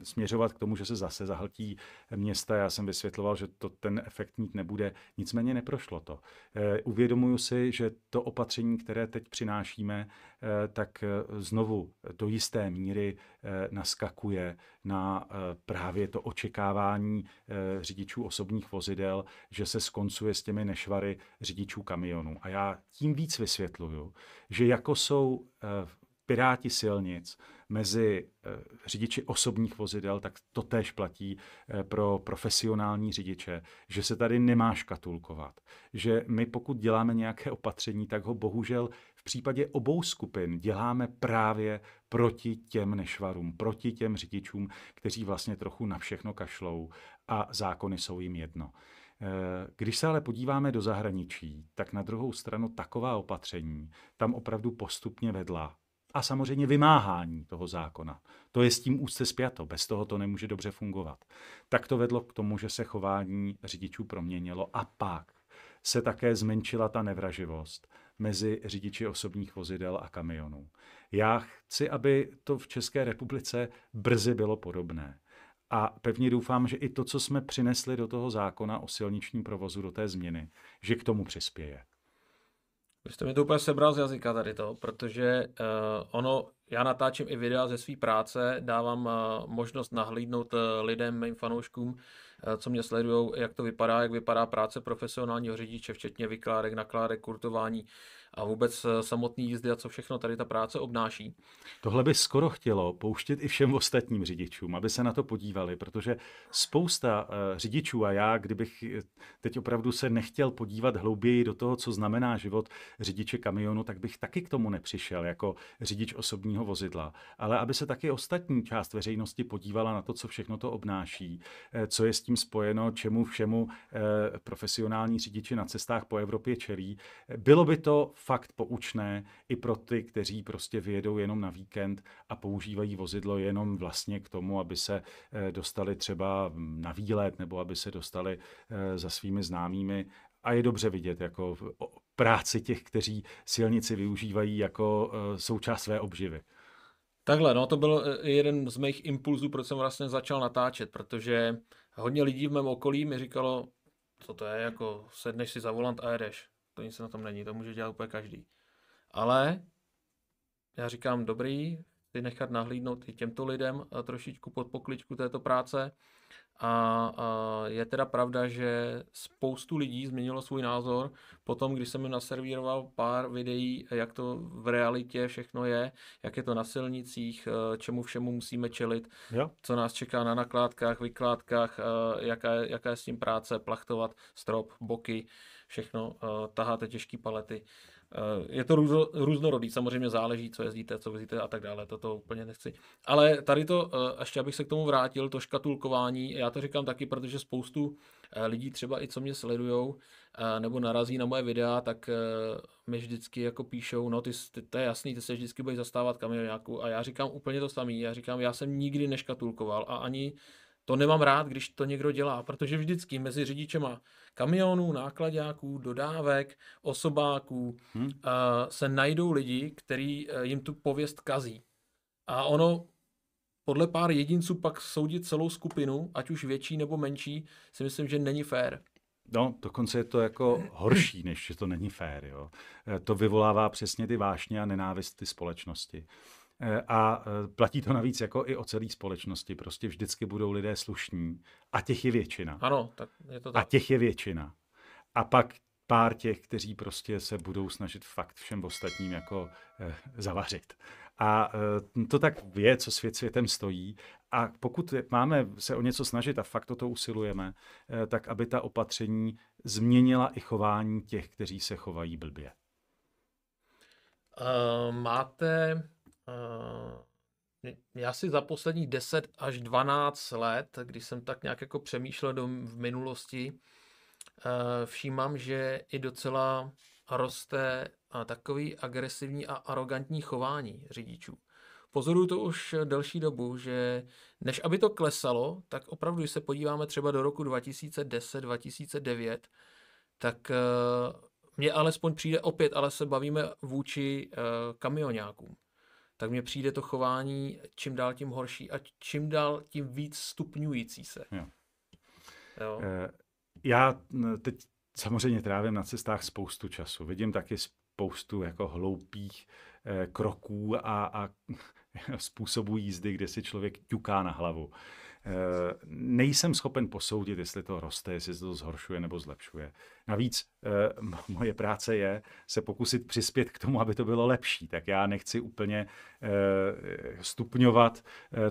směřovat k tomu, že se zase zahltí města. Já jsem vysvětloval, že to ten efekt mít nebude. Nicméně neprošlo to. Eh, uvědomuju si, že to opatření, které teď přinášíme, eh, tak eh, znovu do jisté míry naskakuje na právě to očekávání řidičů osobních vozidel, že se skoncuje s těmi nešvary řidičů kamionů. A já tím víc vysvětluju, že jako jsou Piráti silnic, mezi eh, řidiči osobních vozidel, tak to též platí eh, pro profesionální řidiče, že se tady nemá škatulkovat. Že my pokud děláme nějaké opatření, tak ho bohužel v případě obou skupin děláme právě proti těm nešvarům, proti těm řidičům, kteří vlastně trochu na všechno kašlou a zákony jsou jim jedno. Eh, když se ale podíváme do zahraničí, tak na druhou stranu taková opatření tam opravdu postupně vedla a samozřejmě vymáhání toho zákona. To je s tím úzce zpěto, bez toho to nemůže dobře fungovat. Tak to vedlo k tomu, že se chování řidičů proměnilo a pak se také zmenšila ta nevraživost mezi řidiči osobních vozidel a kamionů. Já chci, aby to v České republice brzy bylo podobné. A pevně doufám, že i to, co jsme přinesli do toho zákona o silničním provozu, do té změny, že k tomu přispěje. Vy jste mi to úplně sebral z jazyka tady to, protože uh, ono, já natáčím i videa ze své práce, dávám uh, možnost nahlídnout uh, lidem, mým fanouškům, uh, co mě sledují, jak to vypadá, jak vypadá práce profesionálního řidiče, včetně vykládek, nakládek, kurtování, a vůbec eh, samotný jízdy a co všechno tady ta práce obnáší. Tohle by skoro chtělo pouštět i všem ostatním řidičům, aby se na to podívali, protože spousta eh, řidičů a já, kdybych eh, teď opravdu se nechtěl podívat hlouběji do toho, co znamená život řidiče kamionu, tak bych taky k tomu nepřišel jako řidič osobního vozidla, ale aby se taky ostatní část veřejnosti podívala na to, co všechno to obnáší, co je s tím spojeno, čemu všemu profesionální řidiči na cestách po Evropě čelí. Bylo by to fakt poučné i pro ty, kteří prostě vyjedou jenom na víkend a používají vozidlo jenom vlastně k tomu, aby se eh, dostali třeba na výlet nebo aby se dostali eh, za svými známými a je dobře vidět jako práci těch, kteří silnici využívají jako eh, součást své obživy. Takhle, no to byl jeden z mých impulzů, proč jsem vlastně začal natáčet, protože hodně lidí v mém okolí mi říkalo, co to je, jako sedneš si za volant a jedeš to nic na tom není, to může dělat úplně každý. Ale já říkám, dobrý, ty nechat nahlídnout i těmto lidem eh, trošičku pod pokličku této práce. A, a je teda pravda, že spoustu lidí změnilo svůj názor potom, když jsem jim naservíroval pár videí, jak to v realitě všechno je, jak je to na silnicích, eh, čemu všemu musíme čelit, jo. co nás čeká na nakládkách, vykládkách, eh, jaká, jaká je s tím práce, plachtovat strop, boky, všechno, eh, taháte těžké palety. Eh, je to různorodý, samozřejmě záleží, co jezdíte, co vezíte a tak dále, to, to úplně nechci. Ale tady to, eh, ještě abych se k tomu vrátil, to škatulkování, já to říkám taky, protože spoustu lidí třeba i co mě sledujou, nebo narazí na moje videa, tak mi vždycky jako píšou, no ty, ty to je jasný, ty se vždycky budeš zastávat kamionáku a já říkám úplně to samý, já říkám, já jsem nikdy neškatulkoval a ani to nemám rád, když to někdo dělá, protože vždycky mezi řidičema kamionů, nákladáků, dodávek, osobáků hmm. uh, se najdou lidi, kteří uh, eh, jim tu pověst kazí. A ono podle pár jedinců pak soudit celou skupinu, ať už větší nebo menší, si myslím, že není fér. No, dokonce je to jako horší, než že to není fér. Jo. Eh, to vyvolává přesně ty vášně a nenávist ty společnosti. Eh, a eh, platí to navíc jako i o celé společnosti. Prostě vždycky budou lidé slušní a těch je většina. Ano, tak je to tak. A těch je většina. A pak pár těch, kteří prostě se budou snažit fakt všem ostatním jako eh, zavařit. A eh, to tak je, co svět světem stojí. A pokud máme se o něco snažit a fakt o to usilujeme, eh, tak aby ta opatření změnila i chování těch, kteří se chovají blbě. Uh, máte Eh, já si za posledních 10 až 12 let, když jsem tak nějak jako přemýšlel do, v minulosti, eh, všímám, že i docela roste takový agresivní a arrogantní chování řidičů. Pozoruju to už delší dobu, že než aby to klesalo, tak opravdu, když se podíváme třeba do roku 2010-2009, tak eh, mně alespoň přijde opět, ale se bavíme vůči kamionákům tak mně přijde to chování čím dál tím horší a čím dál tím víc stupňující se. Jo. Jo. Eh, já teď samozřejmě trávím na cestách spoustu času. Vidím taky spoustu jako hloupých eh, kroků a, a způsobů jízdy, kde si člověk ťuká na hlavu. Eh, nejsem schopen posoudit, jestli to roste, jestli se to zhoršuje nebo zlepšuje. Navíc eh, moje práce je se pokusit přispět k tomu, aby to bylo lepší. Tak já nechci úplně eh, stupňovat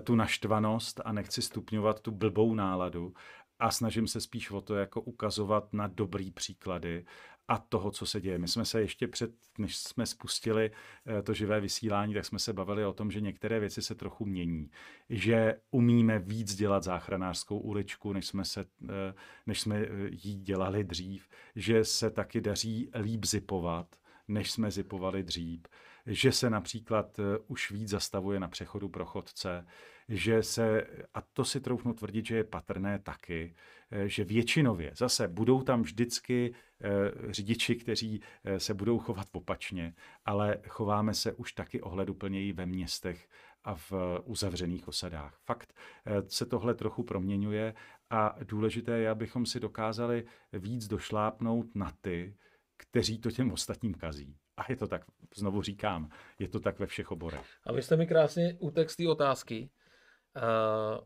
tu naštvanost a nechci stupňovat tu blbou náladu, a snažím se spíš o to jako ukazovat na dobrý příklady a toho, co se děje. My jsme se ještě před, než jsme spustili eh, to živé vysílání, tak jsme se bavili o tom, že některé věci se trochu mění. Že umíme víc dělat záchranářskou uličku, než jsme, se, eh, než jsme eh, ji dělali dřív. Že se taky daří líp zipovat, než jsme zipovali dřív že se například eh, už víc zastavuje na přechodu pro chodce, že se, a to si troufnu tvrdit, že je patrné taky, eh, že většinově zase budou tam vždycky eh, řidiči, kteří se budou chovat opačně, ale chováme se už taky ohleduplněji ve městech a v uzavřených osadách. Fakt se tohle trochu proměňuje a důležité je, abychom si dokázali víc došlápnout na ty, kteří to těm ostatním kazí. A je to tak, znovu říkám, je to tak ve všech oborech. A vy jste mi krásně utekl z té otázky. Eh,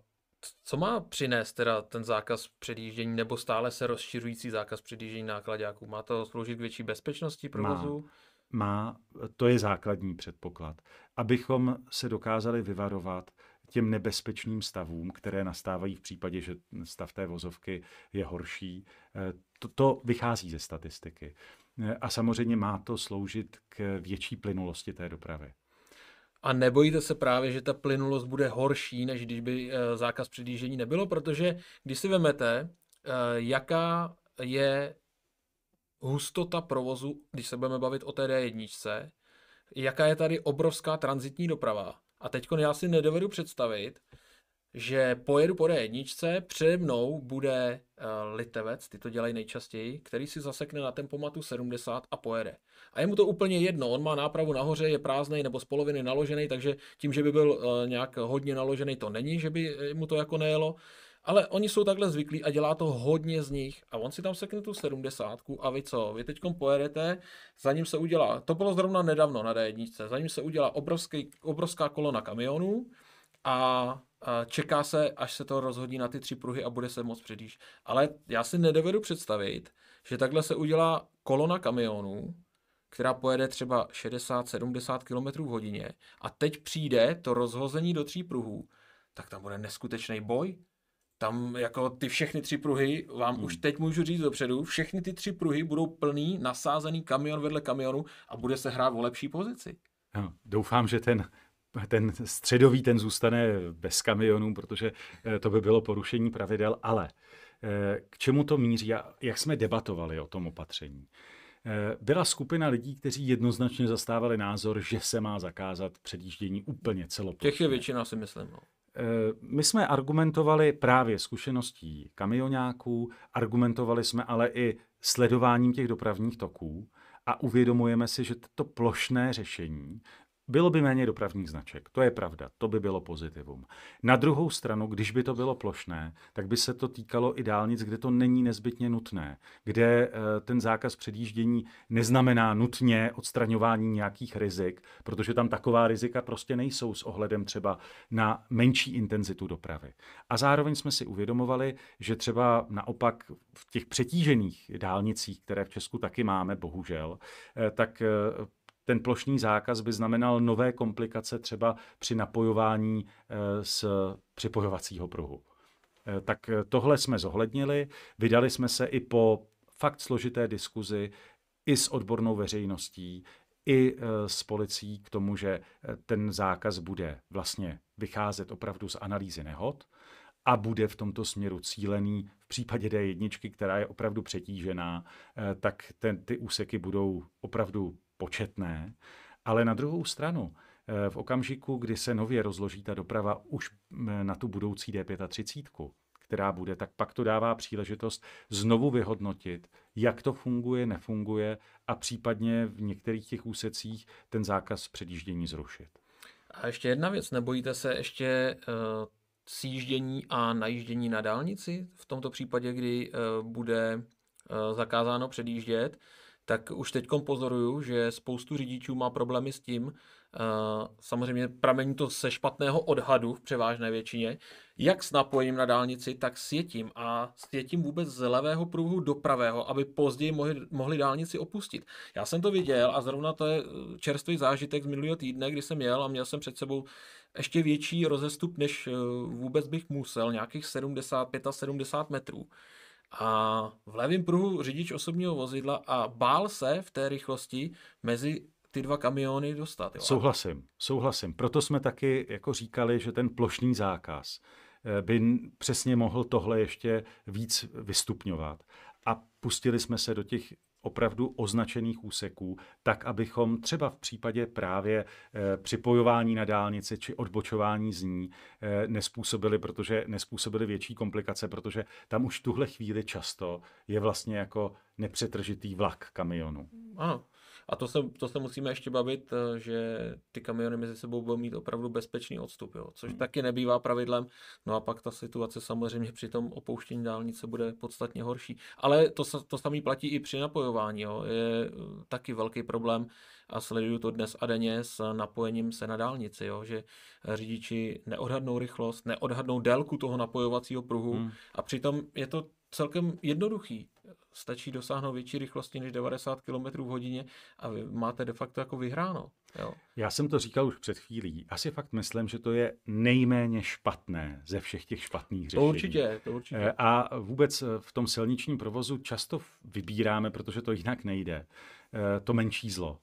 co má přinést teda ten zákaz předjíždění nebo stále se rozšiřující zákaz předjíždění nákladňáků? Má to sloužit k větší bezpečnosti provozu? Má má, to je základní předpoklad, abychom se dokázali vyvarovat těm nebezpečným stavům, které nastávají v případě, že stav té vozovky je horší. Eh, to, to vychází ze statistiky a samozřejmě má to sloužit k větší plynulosti té dopravy. A nebojíte se právě, že ta plynulost bude horší, než když by eh, zákaz předjíždění nebylo? Protože když si vemete, eh, jaká je hustota provozu, když se budeme bavit o té D1, jaká je tady obrovská transitní doprava. A teď já si nedovedu představit, že pojedu po D1, přede mnou bude uh, litevec, ty to dělají nejčastěji, který si zasekne na tempomatu 70 a pojede. A je mu to úplně jedno, on má nápravu nahoře, je prázdnej nebo z poloviny naložený, takže tím, že by byl uh, nějak hodně naložený, to není, že by eh, mu to jako nejelo. Ale oni jsou takhle zvyklí a dělá to hodně z nich. A on si tam sekne tu 70 a vy co? Vy teď pojedete, za ním se udělá, to bylo zrovna nedávno na D1, za ním se udělá obrovský, obrovská kolona kamionů a čeká se, až se to rozhodí na ty tři pruhy a bude se moc předjíždět. Ale já si nedovedu představit, že takhle se udělá kolona kamionů, která pojede třeba 60-70 km v hodině a teď přijde to rozhození do tří pruhů, tak tam bude neskutečný boj. Tam jako ty všechny tři pruhy, vám hmm. už teď můžu říct dopředu, všechny ty tři pruhy budou plný, nasázený kamion vedle kamionu a bude se hrát o lepší pozici. No, doufám, že ten ten středový ten zůstane bez kamionů, protože eh, to by bylo porušení pravidel, ale eh, k čemu to míří a jak jsme debatovali o tom opatření. Eh, byla skupina lidí, kteří jednoznačně zastávali názor, že se má zakázat předjíždění úplně celoplošně. Těch je většina, si myslím. No. My jsme argumentovali právě zkušeností kamionáků, argumentovali jsme ale i sledováním těch dopravních toků a uvědomujeme si, že to plošné řešení bylo by méně dopravních značek, to je pravda, to by bylo pozitivum. Na druhou stranu, když by to bylo plošné, tak by se to týkalo i dálnic, kde to není nezbytně nutné, kde eh, ten zákaz předjíždění neznamená nutně odstraňování nějakých rizik, protože tam taková rizika prostě nejsou s ohledem třeba na menší intenzitu dopravy. A zároveň jsme si uvědomovali, že třeba naopak v těch přetížených dálnicích, které v Česku taky máme, bohužel, eh, tak eh, ten plošný zákaz by znamenal nové komplikace třeba při napojování z eh, připojovacího pruhu. Eh, tak eh, tohle jsme zohlednili, vydali jsme se i po fakt složité diskuzi i s odbornou veřejností, i s policií k tomu, že ten zákaz bude vlastně vycházet opravdu z analýzy nehod a bude v tomto směru cílený. V případě D1, která je opravdu přetížená, tak ten, ty úseky budou opravdu početné, ale na druhou stranu, eh, v okamžiku, kdy se nově rozloží ta doprava už mm, eh, na tu budoucí D35, která bude, tak pak to dává příležitost znovu vyhodnotit, jak to funguje, nefunguje a případně v některých těch úsecích ten zákaz předjíždění zrušit. A ještě jedna věc, nebojíte se ještě uh, sjíždění a najíždění na dálnici v tomto případě, kdy uh, bude uh, zakázáno předjíždět, tak už teď pozoruju, že spoustu řidičů má problémy s tím, eh, samozřejmě pramení to se špatného odhadu v převážné většině, jak s napojením na dálnici, tak sjetím a sjetím vůbec z levého pruhu do pravého, aby později mohli, mohli dálnici opustit. Já jsem to viděl a zrovna to je eh, čerstvý zážitek z minulého týdne, kdy jsem jel a měl jsem před sebou ještě větší rozestup, než eh, vůbec bych musel, nějakých 75 a 70 metrů a v levém pruhu řidič osobního vozidla a bál se v té rychlosti mezi ty dva kamiony dostat. Jo? Souhlasím, souhlasím. Proto jsme taky jako říkali, že ten plošný zákaz eh, by přesně mohl tohle ještě víc vystupňovat. A pustili jsme se do těch opravdu označených úseků, tak abychom třeba v případě právě eh, připojování na dálnici či odbočování z ní eh, nespůsobili, protože nespůsobili větší komplikace, protože tam už tuhle chvíli často je vlastně jako nepřetržitý vlak kamionu. Ano, a to se, to se musíme ještě bavit, eh, že ty kamiony mezi sebou budou mít opravdu bezpečný odstup, jo, což hmm. taky nebývá pravidlem. No a pak ta situace samozřejmě při tom opouštění dálnice bude podstatně horší. Ale to, to samé platí i při napojování. Jo. Je eh, taky velký problém a sleduju to dnes a denně s napojením se na dálnici, jo, že řidiči neodhadnou rychlost, neodhadnou délku toho napojovacího pruhu hmm. a přitom je to celkem jednoduchý stačí dosáhnout větší rychlosti než 90 km v hodině a vy máte de facto jako vyhráno. Jo. Já jsem to říkal už před chvílí. Asi fakt myslím, že to je nejméně špatné ze všech těch špatných řešení. To určitě, to určitě. Eh, a vůbec eh, v tom silničním provozu často vybíráme, protože to jinak nejde, eh, to menší zlo.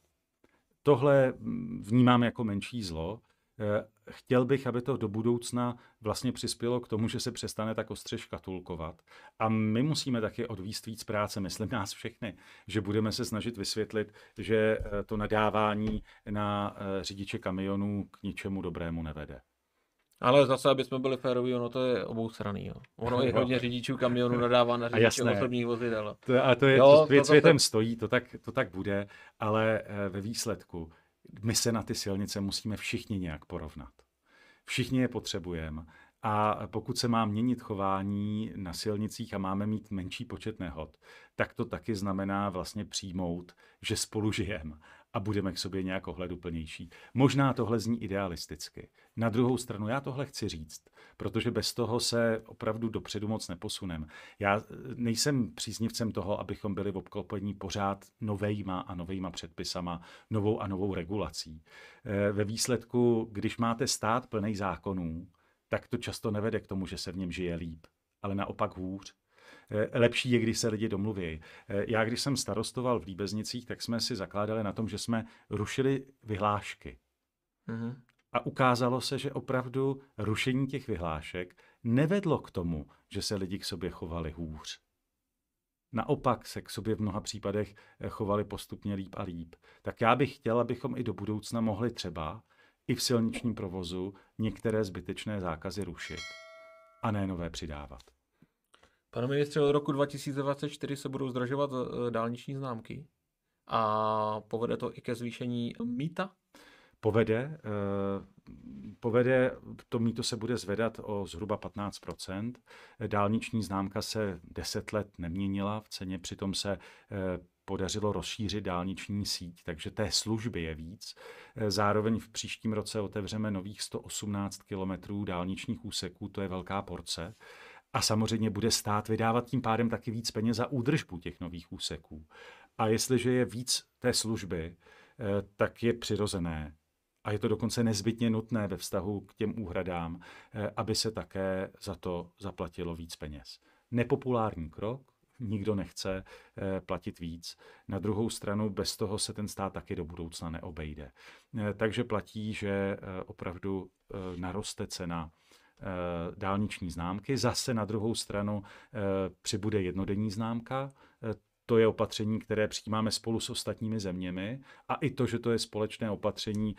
Tohle mm, vnímám jako menší zlo Eh, chtěl bych, aby to do budoucna vlastně přispělo k tomu, že se přestane tak ostře škatulkovat. A my musíme taky odvíst víc práce, myslím nás všechny, že budeme se snažit vysvětlit, že eh, to nadávání na eh, řidiče kamionů k ničemu dobrému nevede. Ale zase, aby jsme byli féroví, ono to je oboustranný. Jo. Ono je hodně řidičů kamionů nadává na řidiče osobních vozidel. To, a to je jo, to, to, věc to, to, stojí, to tak, to tak bude, ale ve výsledku my se na ty silnice musíme všichni nějak porovnat. Všichni je potřebujeme a pokud se má měnit chování na silnicích a máme mít menší počet nehod, tak to taky znamená vlastně přijmout, že spolu žijeme a budeme k sobě nějak ohleduplnější. Možná tohle zní idealisticky. Na druhou stranu já tohle chci říct, protože bez toho se opravdu dopředu moc neposunem. Já eh, nejsem příznivcem toho, abychom byli v obklopení pořád novejma a novejma předpisama, novou a novou regulací. Eh, ve výsledku, když máte stát plný zákonů, tak to často nevede k tomu, že se v něm žije líp, ale naopak hůř. Eh, lepší je, když se lidi domluví. Eh, já, když jsem starostoval v Líbeznicích, tak jsme si zakládali na tom, že jsme rušili vyhlášky. Mm-hmm. A ukázalo se, že opravdu rušení těch vyhlášek nevedlo k tomu, že se lidi k sobě chovali hůř. Naopak se k sobě v mnoha případech eh, chovali postupně líp a líp. Tak já bych chtěl, abychom i do budoucna mohli třeba i v silničním provozu některé zbytečné zákazy rušit a ne nové přidávat. Pane ministře, od roku 2024 se budou zdražovat eh, dálniční známky a povede to i ke zvýšení mýta? Povede. Eh, povede, to mýto se bude zvedat o zhruba 15 Dálniční známka se 10 let neměnila v ceně, přitom se eh, podařilo rozšířit dálniční síť, takže té služby je víc. Zároveň v příštím roce otevřeme nových 118 kilometrů dálničních úseků, to je velká porce. A samozřejmě bude stát vydávat tím pádem taky víc peněz za údržbu těch nových úseků. A jestliže je víc té služby, eh, tak je přirozené, a je to dokonce nezbytně nutné ve vztahu k těm úhradám, eh, aby se také za to zaplatilo víc peněz. Nepopulární krok, nikdo nechce eh, platit víc. Na druhou stranu bez toho se ten stát taky do budoucna neobejde. Takže platí, že opravdu naroste cena Eh, dálniční známky. Zase na druhou stranu eh, přibude jednodenní známka. Eh, to je opatření, které přijímáme spolu s ostatními zeměmi. A i to, že to je společné opatření,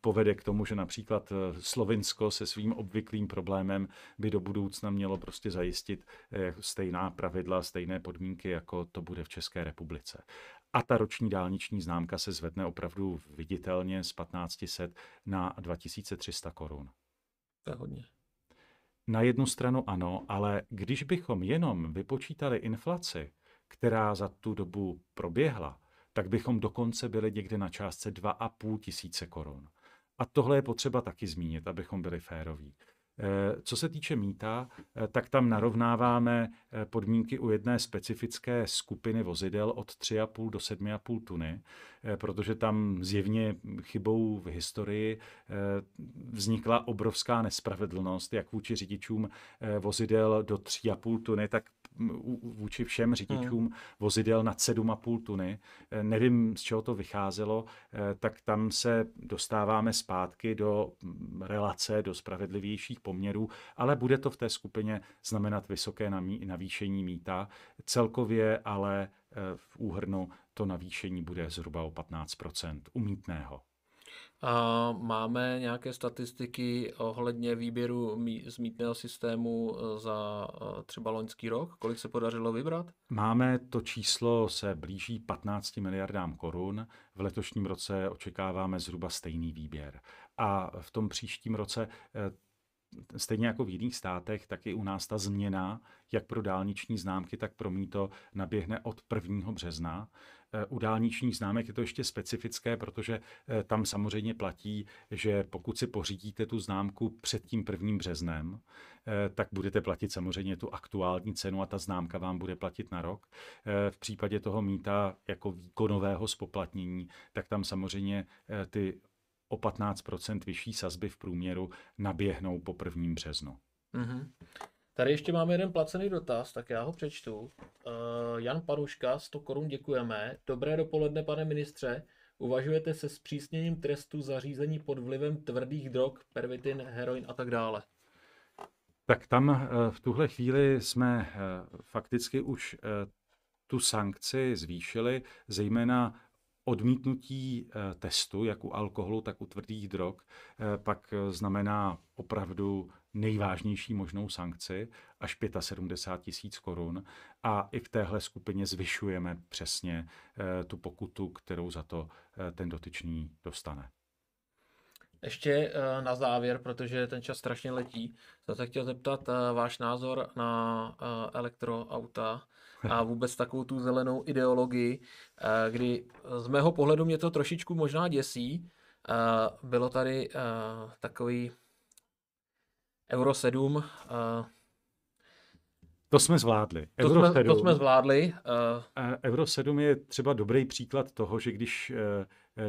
povede k tomu, že například Slovinsko se svým obvyklým problémem by do budoucna mělo prostě zajistit stejná pravidla, stejné podmínky, jako to bude v České republice a ta roční dálniční známka se zvedne opravdu viditelně z 1500 na 2300 korun. To je hodně. Na jednu stranu ano, ale když bychom jenom vypočítali inflaci, která za tu dobu proběhla, tak bychom dokonce byli někde na částce 2,5 tisíce korun. A tohle je potřeba taky zmínit, abychom byli féroví. Eh, co se týče míta, eh, tak tam narovnáváme eh, podmínky u jedné specifické skupiny vozidel od 3,5 do 7,5 tuny, protože tam zjevně chybou v historii vznikla obrovská nespravedlnost, jak vůči řidičům vozidel do 3,5 tuny, tak vůči všem řidičům hmm. vozidel nad 7,5 tuny. Eh, nevím, z čeho to vycházelo, eh, tak tam se dostáváme zpátky do mm, relace, do spravedlivějších poměrů, ale bude to v té skupině znamenat vysoké navýšení míta. Celkově ale eh, v úhrnu to navýšení bude zhruba o 15 umítného. Máme nějaké statistiky ohledně výběru z mítného systému e, za e, třeba loňský rok? Kolik se podařilo vybrat? Máme to číslo se blíží 15 miliardám korun. V letošním roce očekáváme zhruba stejný výběr. A v tom příštím roce e, stejně jako v jiných státech, tak i u nás ta změna, jak pro dálniční známky, tak pro mýto, naběhne od 1. března. Eh, u dálničních známek je to ještě specifické, protože eh, tam samozřejmě platí, že pokud si pořídíte tu známku před tím 1. březnem, eh, tak budete platit samozřejmě tu aktuální cenu a ta známka vám bude platit na rok. V případě toho mýta jako výkonového spoplatnění, tak tam samozřejmě ty o 15 vyšší sazby v průměru naběhnou po 1. březnu. Mm-hmm. Tady ještě máme jeden placený dotaz, tak já ho přečtu. Uh, Jan Paruška, 100 korun děkujeme. Dobré dopoledne, pane ministře. Uvažujete se zpřísněním trestu zařízení pod vlivem tvrdých drog, pervitin, heroin a tak dále? Tak tam eh, v tuhle chvíli jsme eh, fakticky už tu sankci zvýšili, zejména odmítnutí eh, testu, jak u alkoholu, tak u tvrdých drog, eh, pak eh, znamená opravdu nejvážnější možnou sankci, až 75 tisíc korun. A i v téhle skupině zvyšujeme přesně tu pokutu, kterou za to ten dotyčný dostane. Ještě na závěr, protože ten čas strašně letí, jsem se chtěl zeptat váš názor na elektroauta a vůbec takovou tu zelenou ideologii, eh, kdy z mého pohledu mě to trošičku možná děsí. Eh, bylo tady eh, takový Euro 7. To jsme zvládli. Euro to, jsme, 7, to jsme zvládli. Euro 7 je třeba dobrý příklad toho, že když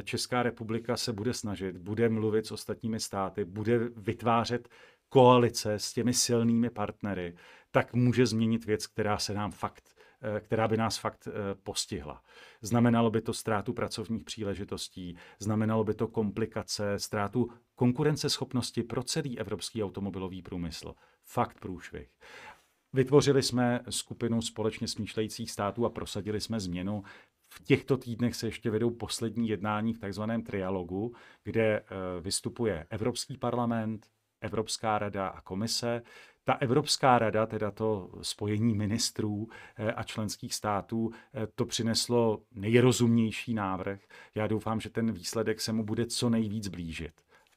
Česká republika se bude snažit, bude mluvit s ostatními státy, bude vytvářet koalice s těmi silnými partnery, tak může změnit věc, která se nám fakt Eh, která by nás fakt eh, postihla. Znamenalo by to ztrátu pracovních příležitostí, znamenalo by to komplikace, ztrátu konkurenceschopnosti pro celý evropský automobilový průmysl. Fakt průšvih. Vytvořili jsme skupinu společně smýšlejících států a prosadili jsme změnu. V těchto týdnech se ještě vedou poslední jednání v takzvaném trialogu, kde eh, vystupuje Evropský parlament, Evropská rada a komise. Ta Evropská rada, teda to spojení ministrů eh, a členských států, eh, to přineslo nejrozumnější návrh. Já doufám, že ten výsledek se mu bude co nejvíc blížit.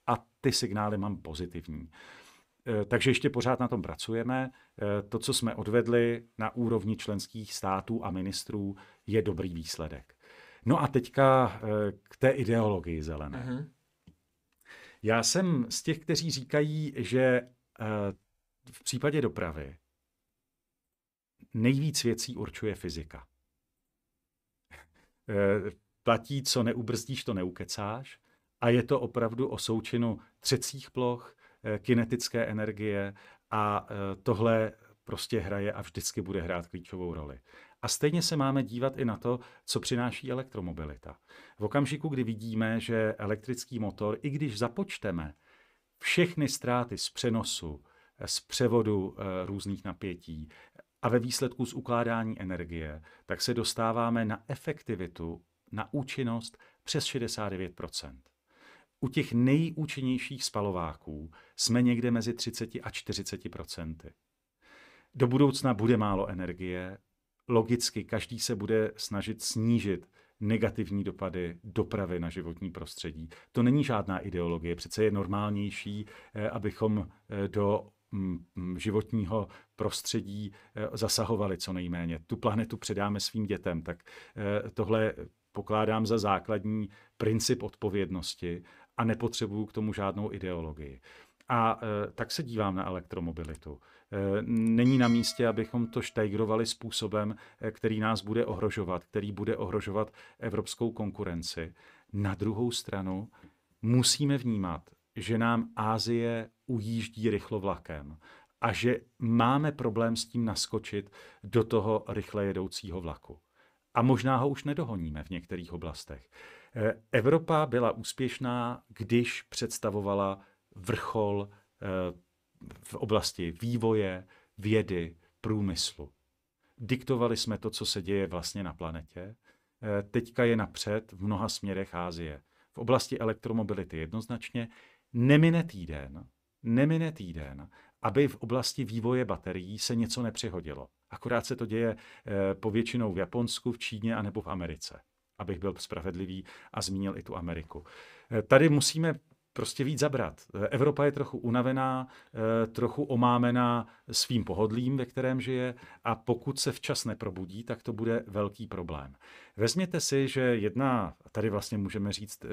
A ty signály mám pozitivní. Eh, takže ještě pořád na tom pracujeme. To, co jsme odvedli na úrovni členských států a ministrů, je dobrý výsledek. No a teďka k té ideologii zelené. Uh-huh. Já jsem z těch, kteří říkají, že v případě dopravy nejvíc věcí určuje fyzika. Eh, platí, co neubrzdíš, to neukecáš. A je to opravdu o součinu třecích ploch, eh, kinetické energie a eh, tohle prostě hraje a vždycky bude hrát klíčovou roli. A stejně se máme dívat i na to, co přináší elektromobilita. V okamžiku, kdy vidíme, že elektrický motor, i když započteme všechny ztráty z přenosu, z převodu eh, různých napětí a ve výsledku z ukládání energie, tak se dostáváme na efektivitu, na účinnost přes 69 U těch nejúčinnějších spalováků jsme někde mezi 30 a 40 Do budoucna bude málo energie, logicky každý se bude snažit snížit negativní dopady dopravy na životní prostředí. To není žádná ideologie, přece je normálnější, eh, abychom eh, do životního prostředí eh, zasahovali co nejméně. Tu planetu předáme svým dětem, tak eh, tohle pokládám za základní princip odpovědnosti a nepotřebuju k tomu žádnou ideologii. A e, tak se dívám na elektromobilitu. E, není na místě, abychom to štajgrovali způsobem, e, který nás bude ohrožovat, který bude ohrožovat evropskou konkurenci. Na druhou stranu musíme vnímat, že nám Ázie ujíždí rychlovlakem a že máme problém s tím naskočit do toho rychle jedoucího vlaku. A možná ho už nedohoníme v některých oblastech. Eh, Evropa byla úspěšná, když představovala vrchol eh, v oblasti vývoje, vědy, průmyslu. Diktovali jsme to, co se děje vlastně na planetě. Eh, teďka je napřed v mnoha směrech Ázie. V oblasti elektromobility jednoznačně, Nemine týden, nemine týden, aby v oblasti vývoje baterií se něco nepřihodilo. Akorát se to děje eh, povětšinou v Japonsku, v Číně a nebo v Americe abych byl spravedlivý a zmínil i tu Ameriku. Eh, tady musíme prostě víc zabrat. Evropa je trochu unavená, eh, trochu omámená svým pohodlím, ve kterém žije a pokud se včas neprobudí, tak to bude velký problém. Vezměte si, že jedna, tady vlastně můžeme říct eh,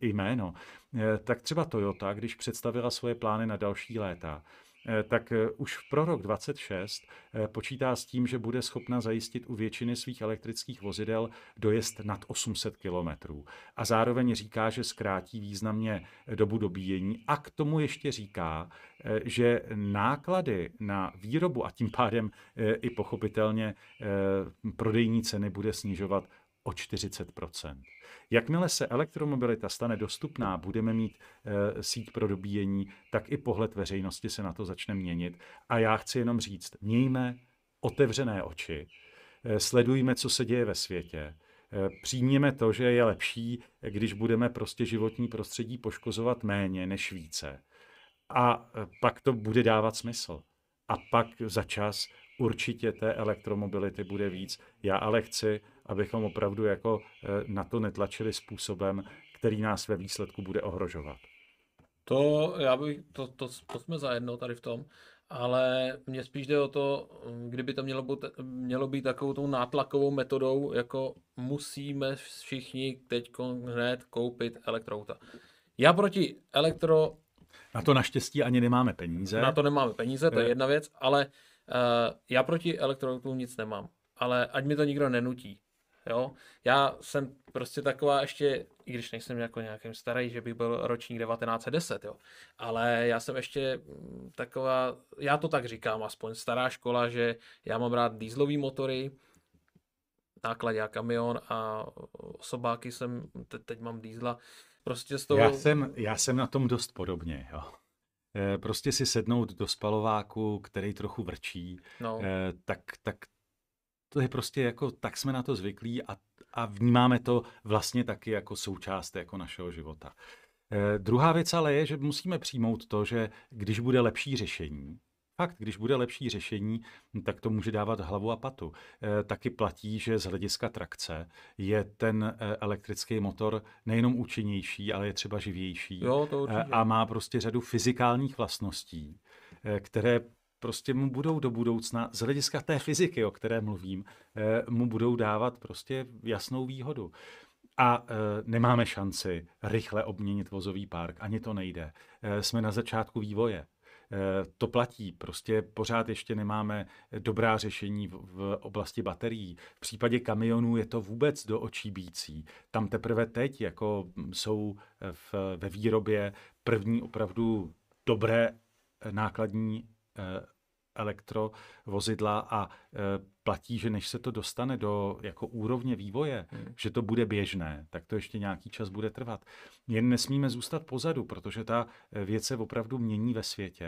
i jméno, eh, tak třeba Toyota, když představila svoje plány na další léta, Eh, tak eh, už v rok 26 eh, počítá s tím, že bude schopna zajistit u většiny svých elektrických vozidel dojezd nad 800 kilometrů. A zároveň říká, že zkrátí významně dobu dobíjení a k tomu ještě říká, že náklady na výrobu a tím pádem i pochopitelně prodejní ceny bude snižovat o 40 Jakmile se elektromobilita stane dostupná, budeme mít e, síť pro dobíjení, tak i pohled veřejnosti se na to začne měnit. A já chci jenom říct, mějme otevřené oči, e, sledujme, co se děje ve světě, eh, přijměme to, že je lepší, když budeme prostě životní prostředí poškozovat méně než více. A pak to bude dávat smysl. A pak za čas určitě té elektromobility bude víc. Já ale chci, abychom opravdu jako eh, na to netlačili způsobem, který nás ve výsledku bude ohrožovat. To, já bych, to, to, to jsme zajedno tady v tom, ale mě spíš jde o to, kdyby to mělo být, mělo být takovou tou nátlakovou metodou, jako musíme všichni teď hned koupit elektrouta. Já proti elektro... Na to naštěstí ani nemáme peníze. Na to nemáme peníze, to je eh. jedna věc, ale uh, já proti elektroautům nic nemám. Ale ať mi to nikdo nenutí jo. Já jsem prostě taková ještě, i když nejsem jako nějakým starý, že bych byl ročník 1910, jo. Ale já jsem ještě mm, taková, já to tak říkám aspoň, stará škola, že já mám rád dýzlový motory, náklad a kamion a osobáky jsem, te, teď mám dýzla, prostě z toho... Já jsem, já jsem na tom dost podobně, jo. Eh, prostě si sednout do spalováku, který trochu vrčí, no. Eh, tak, tak to je prostě jako, tak jsme na to zvyklí a, a vnímáme to vlastně taky jako součást jako našeho života. Eh, druhá věc ale je, že musíme přijmout to, že když bude lepší řešení, fakt, když bude lepší řešení, tak to může dávat hlavu a patu. E, taky platí, že z hlediska trakce je ten eh, elektrický motor nejenom účinnější, ale je třeba živější jo, to určitě. Eh, a má prostě řadu fyzikálních vlastností, které prostě mu budou do budoucna, z hlediska té fyziky, o které mluvím, eh, mu budou dávat prostě jasnou výhodu. A eh, nemáme šanci rychle obměnit vozový park, ani to nejde. Eh, jsme na začátku vývoje. To platí, prostě pořád ještě nemáme dobrá řešení v oblasti baterií. V případě kamionů je to vůbec do očí bící. Tam teprve teď jako hm, jsou v, ve výrobě první opravdu dobré nákladní Eh, elektrovozidla a Eh, platí, že než se to dostane do jako úrovně vývoje, hmm. že to bude běžné, tak to ještě nějaký čas bude trvat. Jen nesmíme zůstat pozadu, protože ta eh, věc se opravdu mění ve světě.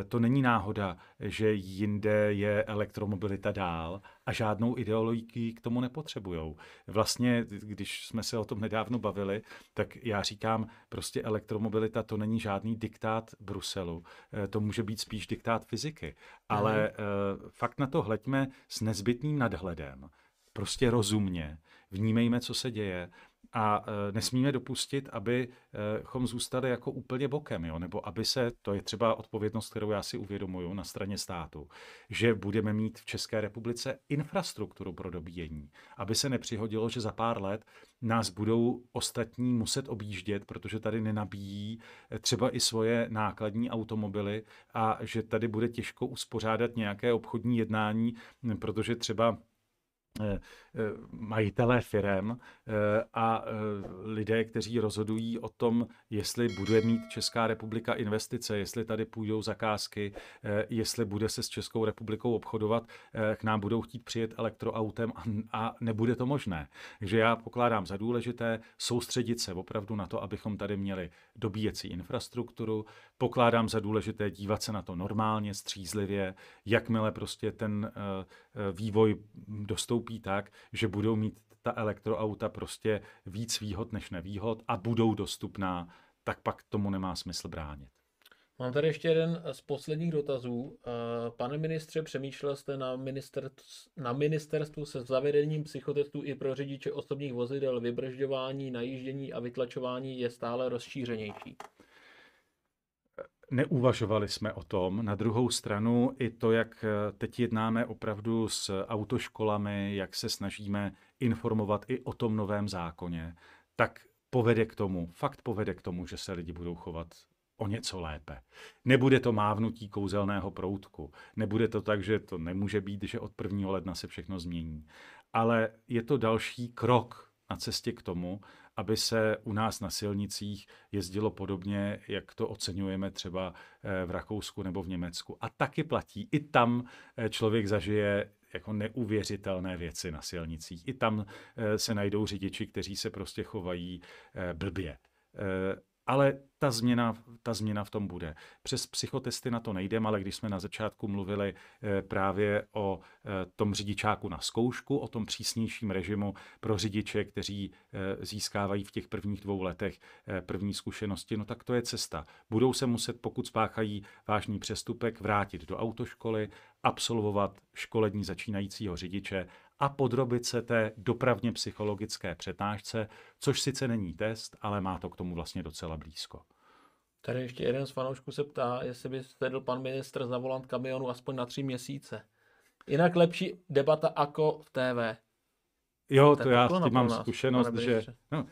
Eh, to není náhoda, že jinde je elektromobilita dál a žádnou ideologii k tomu nepotřebujou. Vlastně, když jsme se o tom nedávno bavili, tak já říkám, prostě elektromobilita to není žádný diktát Bruselu. To může být spíš diktát fyziky. Ale hmm. fakt na to hleď pojďme s nezbytným nadhledem, prostě rozumně, vnímejme, co se děje a e, nesmíme dopustit, abychom e, zůstali jako úplně bokem, jo? nebo aby se, to je třeba odpovědnost, kterou já si uvědomuju na straně státu, že budeme mít v České republice infrastrukturu pro dobíjení, aby se nepřihodilo, že za pár let nás budou ostatní muset objíždět, protože tady nenabíjí e, třeba i svoje nákladní automobily a že tady bude těžko uspořádat nějaké obchodní jednání, protože třeba Eh, eh, majitelé firem eh, a lidé, kteří rozhodují o tom, jestli bude mít Česká republika investice, jestli tady půjdou zakázky, jestli bude se s Českou republikou obchodovat, k nám budou chtít přijet elektroautem a nebude to možné. Takže já pokládám za důležité soustředit se opravdu na to, abychom tady měli dobíjecí infrastrukturu, pokládám za důležité dívat se na to normálně, střízlivě, jakmile prostě ten vývoj dostoupí tak, že budou mít ta elektroauta prostě víc výhod než nevýhod a budou dostupná, tak pak tomu nemá smysl bránit. Mám tady ještě jeden z posledních dotazů. Eh, pane ministře, přemýšlel jste na, minister, na ministerstvu se zavedením psychotestů i pro řidiče osobních vozidel, vybržďování, najíždění a vytlačování je stále rozšířenější. Neuvažovali jsme o tom. Na druhou stranu i to, jak eh, teď jednáme opravdu s autoškolami, jak se snažíme informovat i o tom novém zákoně, tak povede k tomu, fakt povede k tomu, že se lidi budou chovat o něco lépe. Nebude to mávnutí kouzelného proutku. Nebude to tak, že to nemůže být, že od 1. ledna se všechno změní. Ale je to další krok na cestě k tomu, aby se u nás na silnicích jezdilo podobně, jak to oceňujeme třeba eh, v Rakousku nebo v Německu. A taky platí, i tam eh, člověk zažije jako neuvěřitelné věci na silnicích. I tam eh, se najdou řidiči, kteří se prostě chovají blbě ale ta změna, ta změna v tom bude. Přes psychotesty na to nejdem, ale když jsme na začátku mluvili eh, právě o eh, tom řidičáku na zkoušku, o tom přísnějším režimu pro řidiče, kteří eh, získávají v těch prvních dvou letech první zkušenosti, no tak to je cesta. Budou se muset, pokud spáchají vážný přestupek, vrátit do autoškoly, absolvovat školení začínajícího řidiče a podrobit se té dopravně psychologické přetážce, což sice není test, ale má to k tomu vlastně docela blízko. Tady ještě jeden z fanoušků se ptá, jestli by sedl pan ministr za volant kamionu aspoň na tři měsíce. Jinak lepší debata jako v TV. Jo, to já s tím mám nás, zkušenost, že no,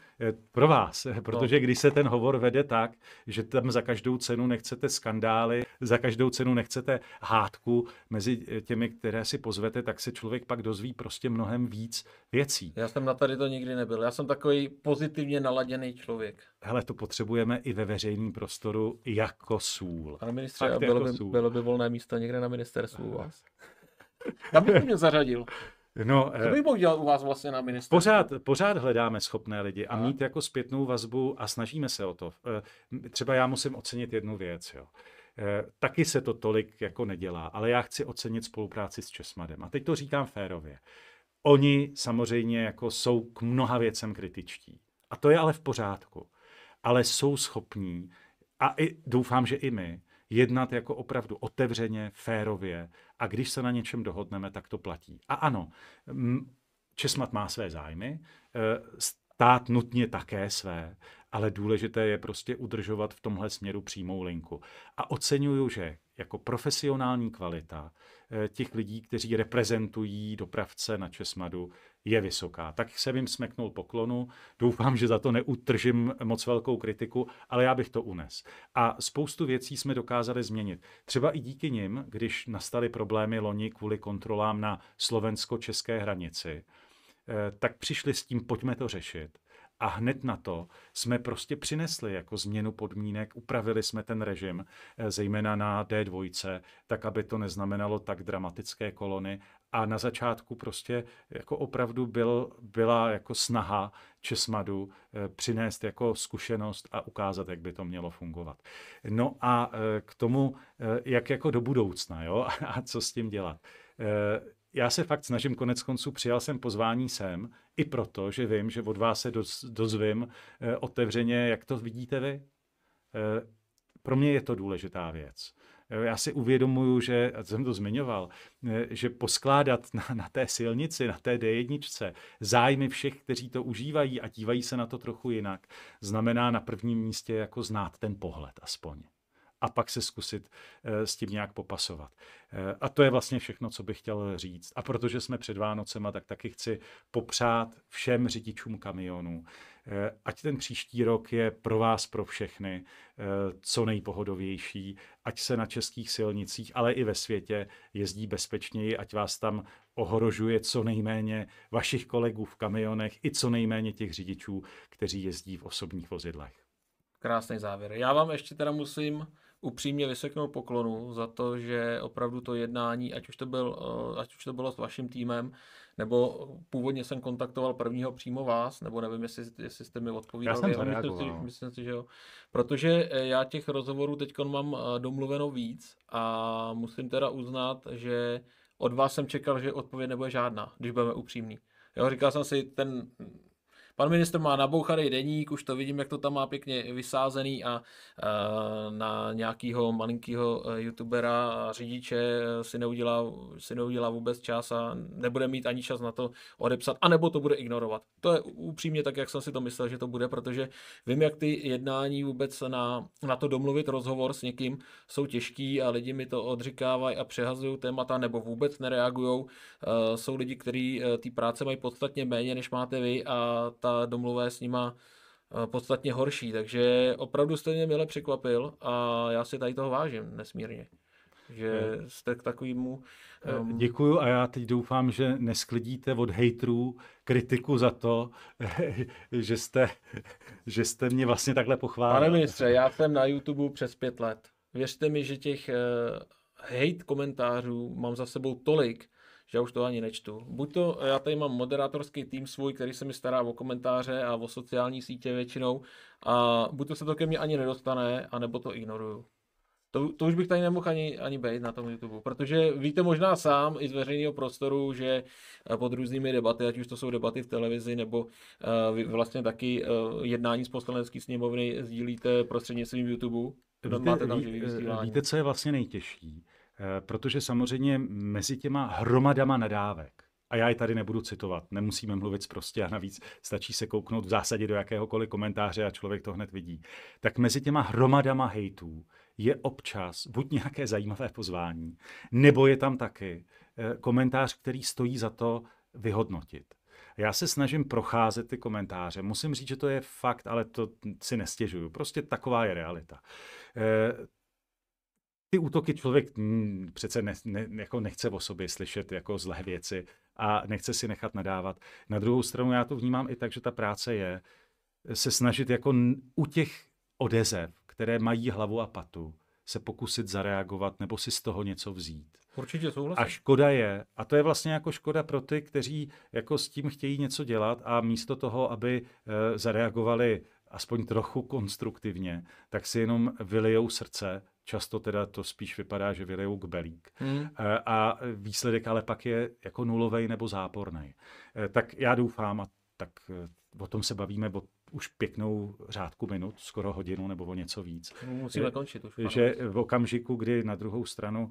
pro vás, eh, protože no. když se ten hovor vede tak, že tam za každou cenu nechcete skandály, za každou cenu nechcete hádku mezi eh, těmi, které si pozvete, tak se člověk pak dozví prostě mnohem víc věcí. Já jsem na tady to nikdy nebyl. Já jsem takový pozitivně naladěný člověk. Hele, to potřebujeme i ve veřejném prostoru jako sůl. Pane ministře, jako bylo, jako by, sůl. bylo by volné místo někde na ministerstvu u vás. Já bych mě zařadil. No, Co eh, bych mohl dělat u vás vlastně na ministerstvu? Pořád, pořád hledáme schopné lidi a, a mít jako zpětnou vazbu a snažíme se o to. Eh, třeba já musím ocenit jednu věc. Jo. Eh, taky se to tolik jako nedělá, ale já chci ocenit spolupráci s Česmadem. A teď to říkám férově. Oni samozřejmě jako jsou k mnoha věcem kritičtí. A to je ale v pořádku. Ale jsou schopní, a i, doufám, že i my, jednat jako opravdu otevřeně, férově a když se na něčem dohodneme, tak to platí. A ano, Česmat má své zájmy, e, stát nutně také své, ale důležité je prostě udržovat v tomhle směru přímou linku. A oceňuju, že jako profesionální kvalita e, těch lidí, kteří reprezentují dopravce na Česmadu, je vysoká. Tak jsem jim smeknul poklonu, doufám, že za to neutržím moc velkou kritiku, ale já bych to unes. A spoustu věcí jsme dokázali změnit. Třeba i díky nim, když nastaly problémy loni kvůli kontrolám na slovensko-české hranici, eh, tak přišli s tím, pojďme to řešit. A hned na to jsme prostě přinesli jako změnu podmínek, upravili jsme ten režim, eh, zejména na D2, tak aby to neznamenalo tak dramatické kolony a na začátku prostě jako opravdu byl, byla jako snaha Česmadu eh, přinést jako zkušenost a ukázat, jak by to mělo fungovat. No a eh, k tomu, eh, jak jako do budoucna, jo, a co s tím dělat. Já se fakt snažím, konec konců přijal jsem pozvání sem, i proto, že vím, že od vás se dozvím otevřeně, jak to vidíte vy. Pro mě je to důležitá věc. Eh, já si uvědomuju, že, a jsem to zmiňoval, eh, že poskládat na, na té silnici, na té D1 zájmy všech, kteří to užívají a dívají se na to trochu jinak, znamená na prvním místě jako znát ten pohled aspoň a pak se zkusit eh, s tím nějak popasovat. Eh, a to je vlastně všechno, co bych chtěl říct. A protože jsme před Vánocema, tak taky chci popřát všem řidičům kamionů, eh, ať ten příští rok je pro vás, pro všechny, co nejpohodovější, ať se na českých silnicích, ale i ve světě jezdí bezpečněji, ať vás tam ohrožuje co nejméně vašich kolegů v kamionech i co nejméně těch řidičů, kteří jezdí v osobních vozidlech. Krásný závěr. Já vám ještě teda musím upřímně vyseknout poklonu za to, že opravdu to jednání, ať už to, byl, eh, ať už to bylo s vaším týmem, nebo původně jsem kontaktoval prvního přímo vás, nebo nevím, jestli, jestli jste mi odpovídal. Já jsem to myslím, si, no. myslím si, že jo. Protože eh, já těch rozhovorů teď mám eh, domluveno víc a musím teda uznat, že od vás jsem čekal, že odpověď nebude žádná, když budeme upřímní. Jo, říkal jsem si, ten Pan ministr má nabouchaný deník, už to vidím, jak to tam má pěkně vysázený a e, na nějakého malinkého e, youtubera a řidiče e, si neudělá, si neudělá vůbec čas a nebude mít ani čas na to odepsat, anebo to bude ignorovat. To je upřímně tak, jak jsem si to myslel, že to bude, protože vím, jak ty jednání vůbec na, na to domluvit rozhovor s někým jsou těžký a lidi mi to odřikávají a přehazují témata nebo vůbec nereagují. Jsou lidi, kteří ty práce mají podstatně méně, než máte vy a ta domluva je s nima eh, podstatně horší, takže opravdu jste mě mile překvapil a já si tady toho vážím nesmírně že hmm. jste k takovému... Um... Eh, ehm, děkuju a já teď doufám, že nesklidíte od hejtrů kritiku za to, že jste, že jste mě vlastně takhle pochválil. Pane ministře, já jsem na YouTube přes pět let. Věřte mi, že těch hejt eh, komentářů mám za sebou tolik, že už to ani nečtu. Buď to, eh, já tady mám moderátorský tým svůj, který se mi stará o komentáře a o sociální sítě většinou, a buď to se to ke mně ani nedostane, anebo to ignoruju. To, to už bych tady nemohl ani, ani být na tom YouTube, protože víte možná sám i z veřejného prostoru, že eh, pod různými debaty, ať už to jsou debaty v televizi, nebo uh, vlastně taky uh, jednání z poslanecké sněmovny sdílíte prostřednictvím YouTube. Víte, máte tam živý víte, co je vlastně nejtěžší? Eh, protože samozřejmě mezi těma hromadama nadávek, a já je tady nebudu citovat, nemusíme mluvit prostě a navíc stačí se kouknout v zásadě do jakéhokoliv komentáře a člověk to hned vidí, tak mezi těma hromadama hejtů je občas buď nějaké zajímavé pozvání, nebo je tam taky eh, komentář, který stojí za to vyhodnotit. Já se snažím procházet ty komentáře. Musím říct, že to je fakt, ale to si nestěžuju. Prostě taková je realita. Eh, ty útoky člověk m, přece ne, ne, jako nechce o sobě slyšet jako zlé věci a nechce si nechat nadávat. Na druhou stranu já to vnímám i tak, že ta práce je eh, se snažit jako u těch odezev, které mají hlavu a patu, se pokusit zareagovat nebo si z toho něco vzít. Určitě souhlasím. A škoda je, a to je vlastně jako škoda pro ty, kteří jako s tím chtějí něco dělat a místo toho, aby eh, zareagovali aspoň trochu konstruktivně, tak si jenom vylijou srdce Často teda to spíš vypadá, že vylejou k belík. Hmm. Eh, a výsledek ale pak je jako nulovej nebo záporný. Eh, tak já doufám, a tak eh, o tom se bavíme bo už pěknou řádku minut, skoro hodinu nebo o něco víc. No, musíme končit už. Že v okamžiku, kdy na druhou stranu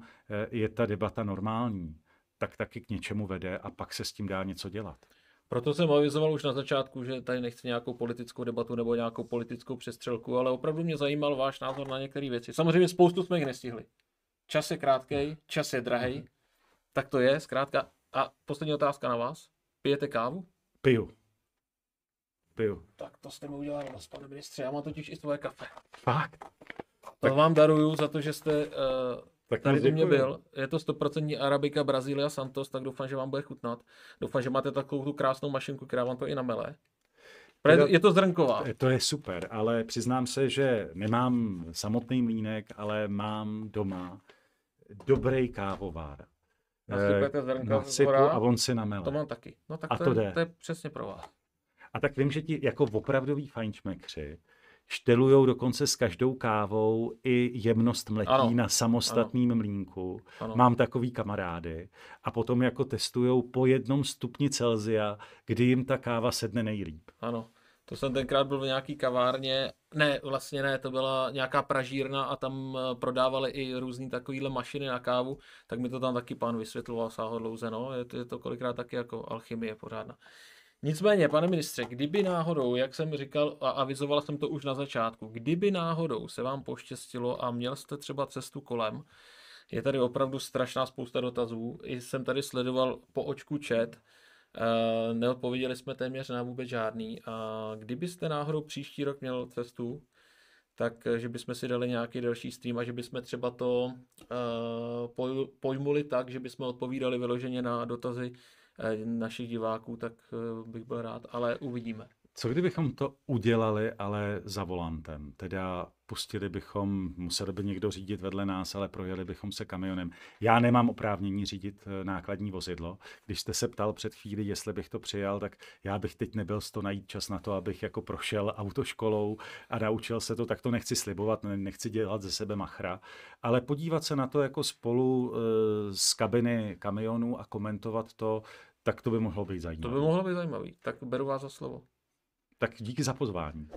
je ta debata normální, tak taky k něčemu vede a pak se s tím dá něco dělat. Proto jsem avizoval už na začátku, že tady nechci nějakou politickou debatu nebo nějakou politickou přestřelku, ale opravdu mě zajímal váš názor na některé věci. Samozřejmě spoustu jsme jich nestihli. Čas je krátký, čas je drahý, mm-hmm. tak to je, zkrátka. A poslední otázka na vás. Pijete kávu? Piju. Piju. Tak to jste mi udělal vás, pane ministře. Já mám totiž i svoje kafe. Fakt? To tak. vám daruju za to, že jste uh, tak Tady u mě byl. Je to 100% Arabika, Brazília, Santos, tak doufám, že vám bude chutnat. Doufám, že máte takovou tu krásnou mašinku, která vám to i namele. to, je to zrnková. To je super, ale přiznám se, že nemám samotný mlínek, ale mám doma dobrý kávovár. Nasypete eh, zrnka na z a on si namele. To mám taky. No tak a to, to, je, jde. to je přesně pro vás. A tak vím, že ti jako opravdový fajnšmekři štelujou dokonce s každou kávou i jemnost mletí ano. na samostatným ano. mlínku. Ano. Mám takový kamarády. A potom jako testujou po jednom stupni Celzia, kdy jim ta káva sedne nejlíp. Ano. To jsem tenkrát byl v nějaký kavárně, ne, vlastně ne, to byla nějaká pražírna a tam eh, prodávali i různé takovéhle mašiny na kávu, tak mi to tam taky pán vysvětloval sáhodlouze, no, je to, je to kolikrát taky jako alchymie pořádná. Nicméně, pane ministře, kdyby náhodou, jak jsem říkal a avizoval jsem to už na začátku, kdyby náhodou se vám poštěstilo a měl jste třeba cestu kolem, je tady opravdu strašná spousta dotazů. Jsem tady sledoval po očku čet, eh, neodpověděli jsme téměř na vůbec žádný. A kdybyste náhodou příští rok měl cestu, tak eh, že bychom si dali nějaký další stream a že bychom třeba to uh, pojmuli tak, že bychom odpovídali vyloženě na dotazy Eh, našich diváků, tak eh, bych byl rád, ale uvidíme. Co kdybychom to udělali, ale za volantem? Teda pustili bychom, musel by někdo řídit vedle nás, ale projeli bychom se kamionem. Já nemám oprávnění řídit eh, nákladní vozidlo. Když jste se ptal před chvíli, jestli bych to přijal, tak já bych teď nebyl z to najít čas na to, abych jako prošel autoškolou a naučil se to, tak to nechci slibovat, nechci dělat ze sebe machra, ale podívat se na to jako spolu eh, z kabiny kamionu a komentovat to, tak to by mohlo být zajímavé. To by mohlo být zajímavé. Tak beru vás za slovo. Tak díky za pozvání.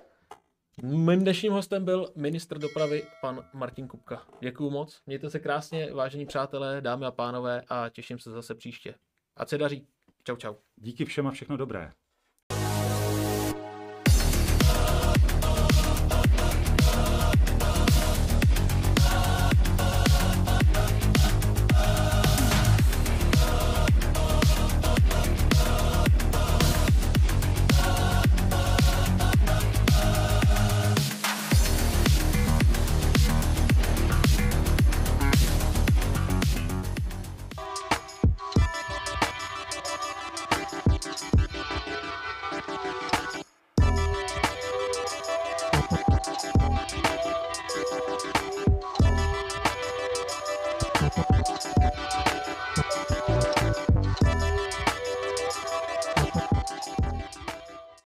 Mým dnešním hostem byl ministr dopravy pan Martin Kupka. Děkuju moc, mějte se krásně, vážení přátelé, dámy a pánové a těším se zase příště. A se daří. Čau, čau. Díky všem a všechno dobré.